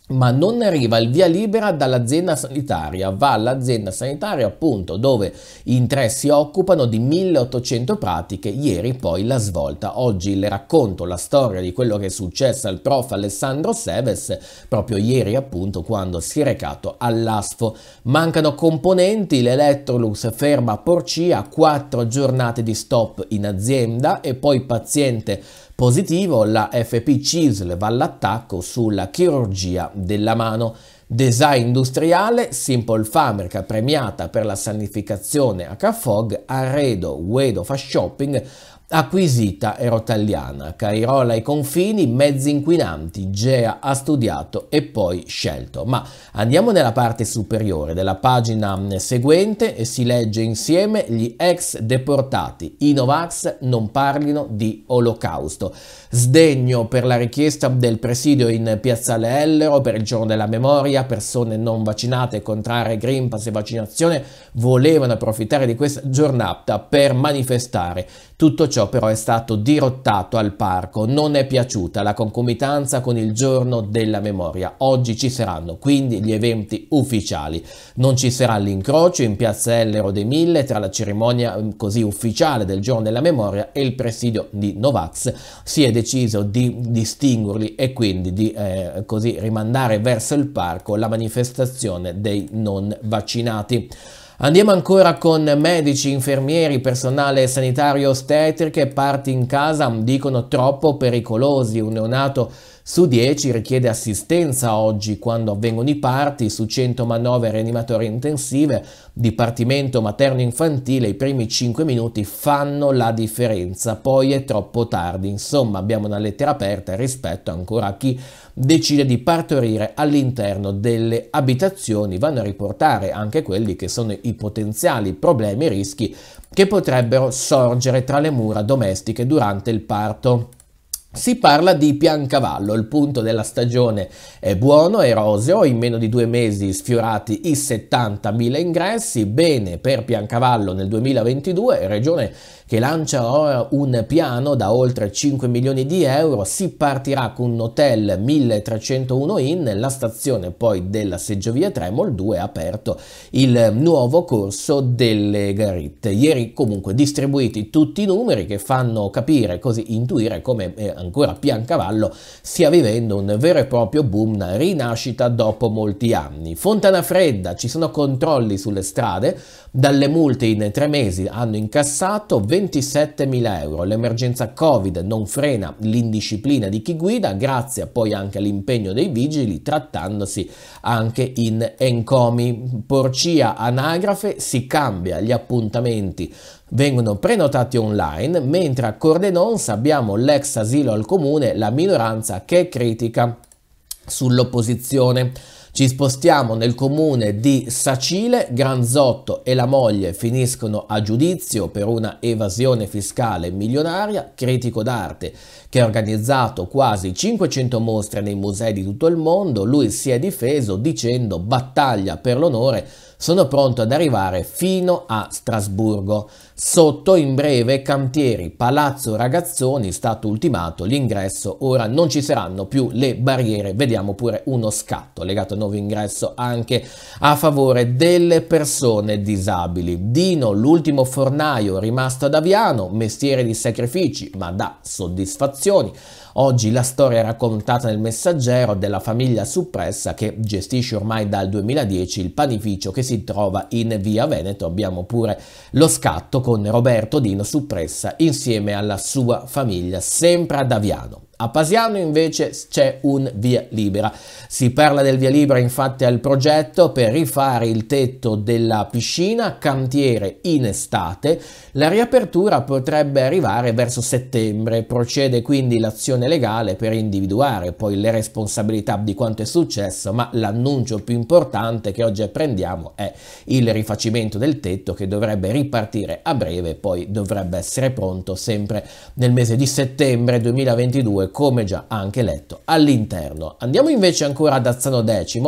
ma non arriva il via libera dall'azienda sanitaria, va all'azienda sanitaria appunto dove in tre si occupano di 1800 pratiche, ieri poi la svolta, oggi le racconto la storia di quello che è successo al prof Alessandro Seves proprio ieri appunto quando si è recato all'ASFO. Mancano componenti, l'Electrolux ferma a Porcia, quattro giornate di stop in azienda e poi paziente Positivo, la FP CISL va all'attacco sulla chirurgia della mano. Design industriale, Simple Fabrica premiata per la sanificazione a HFOG, Arredo, Wedo Fast Shopping Acquisita ero italiana, Cairola ai confini, mezzi inquinanti, Gea ha studiato e poi scelto. Ma andiamo nella parte superiore della pagina mm, seguente e si legge insieme gli ex deportati, i Novax non parlino di olocausto. Sdegno per la richiesta del presidio in Piazzale Ellero per il giorno della memoria, persone non vaccinate, contrarie Green Pass e vaccinazione volevano approfittare di questa giornata per manifestare tutto ciò però è stato dirottato al parco, non è piaciuta la concomitanza con il giorno della memoria. Oggi ci saranno quindi gli eventi ufficiali. Non ci sarà l'incrocio in piazza Ellero dei Mille tra la cerimonia mm, così ufficiale del giorno della memoria e il presidio di Novax. Si è deciso di distinguerli e quindi di eh, così rimandare verso il parco la manifestazione dei non vaccinati. Andiamo ancora con medici, infermieri, personale sanitario ostetriche, parti in casa, dicono troppo pericolosi, un neonato su 10 richiede assistenza oggi quando avvengono i parti, su 100 manovre rianimatori intensive, dipartimento materno-infantile, i primi 5 minuti fanno la differenza, poi è troppo tardi. Insomma, abbiamo una lettera aperta rispetto ancora a chi decide di partorire all'interno delle abitazioni, vanno a riportare anche quelli che sono i potenziali problemi e rischi che potrebbero sorgere tra le mura domestiche durante il parto. Si parla di Piancavallo, il punto della stagione è buono, è roseo, in meno di due mesi sfiorati i 70.000 ingressi, bene per Piancavallo nel 2022, regione che lancia ora un piano da oltre 5 milioni di euro, si partirà con un hotel 1301 in, la stazione poi della Seggiovia Tremol 2 ha aperto il nuovo corso delle garitte. Ieri comunque distribuiti tutti i numeri che fanno capire, così intuire come eh, ancora Piancavallo stia vivendo un vero e proprio boom, una rinascita dopo molti anni. Fontana Fredda, ci sono controlli sulle strade, dalle multe in tre mesi hanno incassato 27.000 euro. L'emergenza Covid non frena l'indisciplina di chi guida, grazie poi anche all'impegno dei vigili, trattandosi anche in encomi. Porcia anagrafe si cambia gli appuntamenti vengono prenotati online, mentre a Cordenons abbiamo l'ex asilo al comune, la minoranza che è critica sull'opposizione. Ci spostiamo nel comune di Sacile, Granzotto e la moglie finiscono a giudizio per una evasione fiscale milionaria, critico d'arte che ha organizzato quasi 500 mostre nei musei di tutto il mondo, lui si è difeso dicendo battaglia per l'onore, sono pronto ad arrivare fino a Strasburgo. Sotto, in breve, Cantieri, Palazzo Ragazzoni, stato ultimato l'ingresso, ora non ci saranno più le barriere, vediamo pure uno scatto legato al nuovo ingresso anche a favore delle persone disabili. Dino, l'ultimo fornaio rimasto ad Aviano, mestiere di sacrifici ma da soddisfazioni, Oggi la storia è raccontata nel messaggero della famiglia suppressa che gestisce ormai dal 2010 il panificio che si trova in via Veneto. Abbiamo pure lo scatto con Roberto Dino suppressa insieme alla sua famiglia, sempre ad Aviano. A Pasiano invece c'è un via libera. Si parla del via libera infatti al progetto per rifare il tetto della piscina, cantiere in estate. La riapertura potrebbe arrivare verso settembre. Procede quindi l'azione legale per individuare poi le responsabilità di quanto è successo, ma l'annuncio più importante che oggi apprendiamo è il rifacimento del tetto che dovrebbe ripartire a breve poi dovrebbe essere pronto sempre nel mese di settembre 2022 come già anche letto all'interno. Andiamo invece ancora ad Azzano X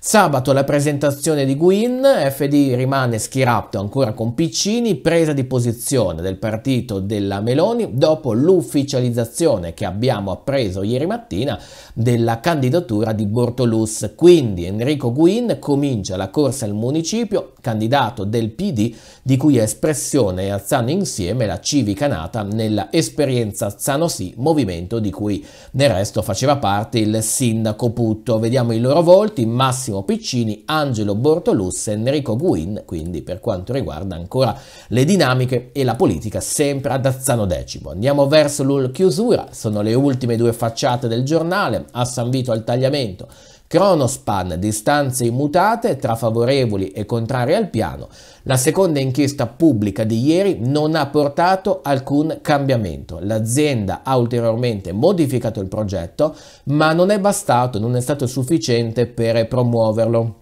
Sabato la presentazione di Guin, FD rimane schierato ancora con Piccini, presa di posizione del partito della Meloni dopo l'ufficializzazione che abbiamo appreso ieri mattina della candidatura di Bortolus. Quindi Enrico Guin comincia la corsa al municipio, candidato del PD di cui è espressione alzando insieme la civica nata nella esperienza Zano Zanosì, movimento di cui del resto faceva parte il sindaco Putto. Vediamo i loro volti, Massimo Massimo Piccini, Angelo Bortolusse, Enrico Guin, quindi per quanto riguarda ancora le dinamiche e la politica sempre ad Azzano Decimo. Andiamo verso la chiusura, sono le ultime due facciate del giornale, a San Vito al tagliamento cronospan distanze immutate tra favorevoli e contrari al piano, la seconda inchiesta pubblica di ieri non ha portato alcun cambiamento. L'azienda ha ulteriormente modificato il progetto, ma non è bastato, non è stato sufficiente per promuoverlo.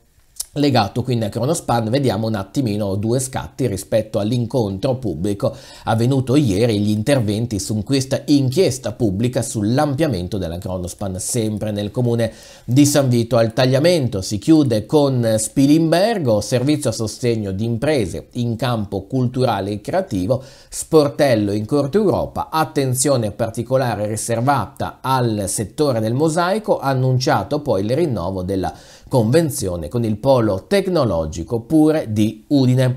Legato quindi a Cronospan vediamo un attimino due scatti rispetto all'incontro pubblico avvenuto ieri gli interventi su questa inchiesta pubblica sull'ampliamento della Cronospan sempre nel comune di San Vito al tagliamento. Si chiude con Spilimbergo, servizio a sostegno di imprese in campo culturale e creativo, sportello in Corte Europa, attenzione particolare riservata al settore del mosaico, annunciato poi il rinnovo della convenzione con il polo tecnologico Pure di Udine.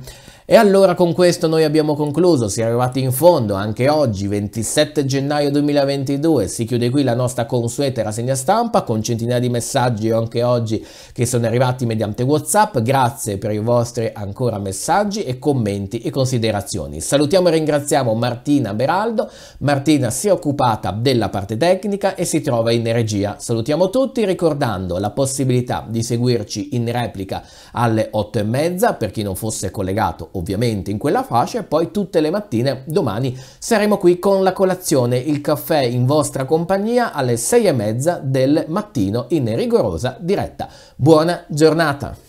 E allora con questo noi abbiamo concluso, si è arrivati in fondo anche oggi, 27 gennaio 2022, si chiude qui la nostra consueta rassegna stampa con centinaia di messaggi anche oggi che sono arrivati mediante Whatsapp, grazie per i vostri ancora messaggi e commenti e considerazioni. Salutiamo e ringraziamo Martina Beraldo, Martina si è occupata della parte tecnica e si trova in regia. Salutiamo tutti ricordando la possibilità di seguirci in replica alle 8 e mezza per chi non fosse collegato ovviamente in quella fascia e poi tutte le mattine domani saremo qui con la colazione, il caffè in vostra compagnia alle 6 e mezza del mattino in rigorosa diretta. Buona giornata!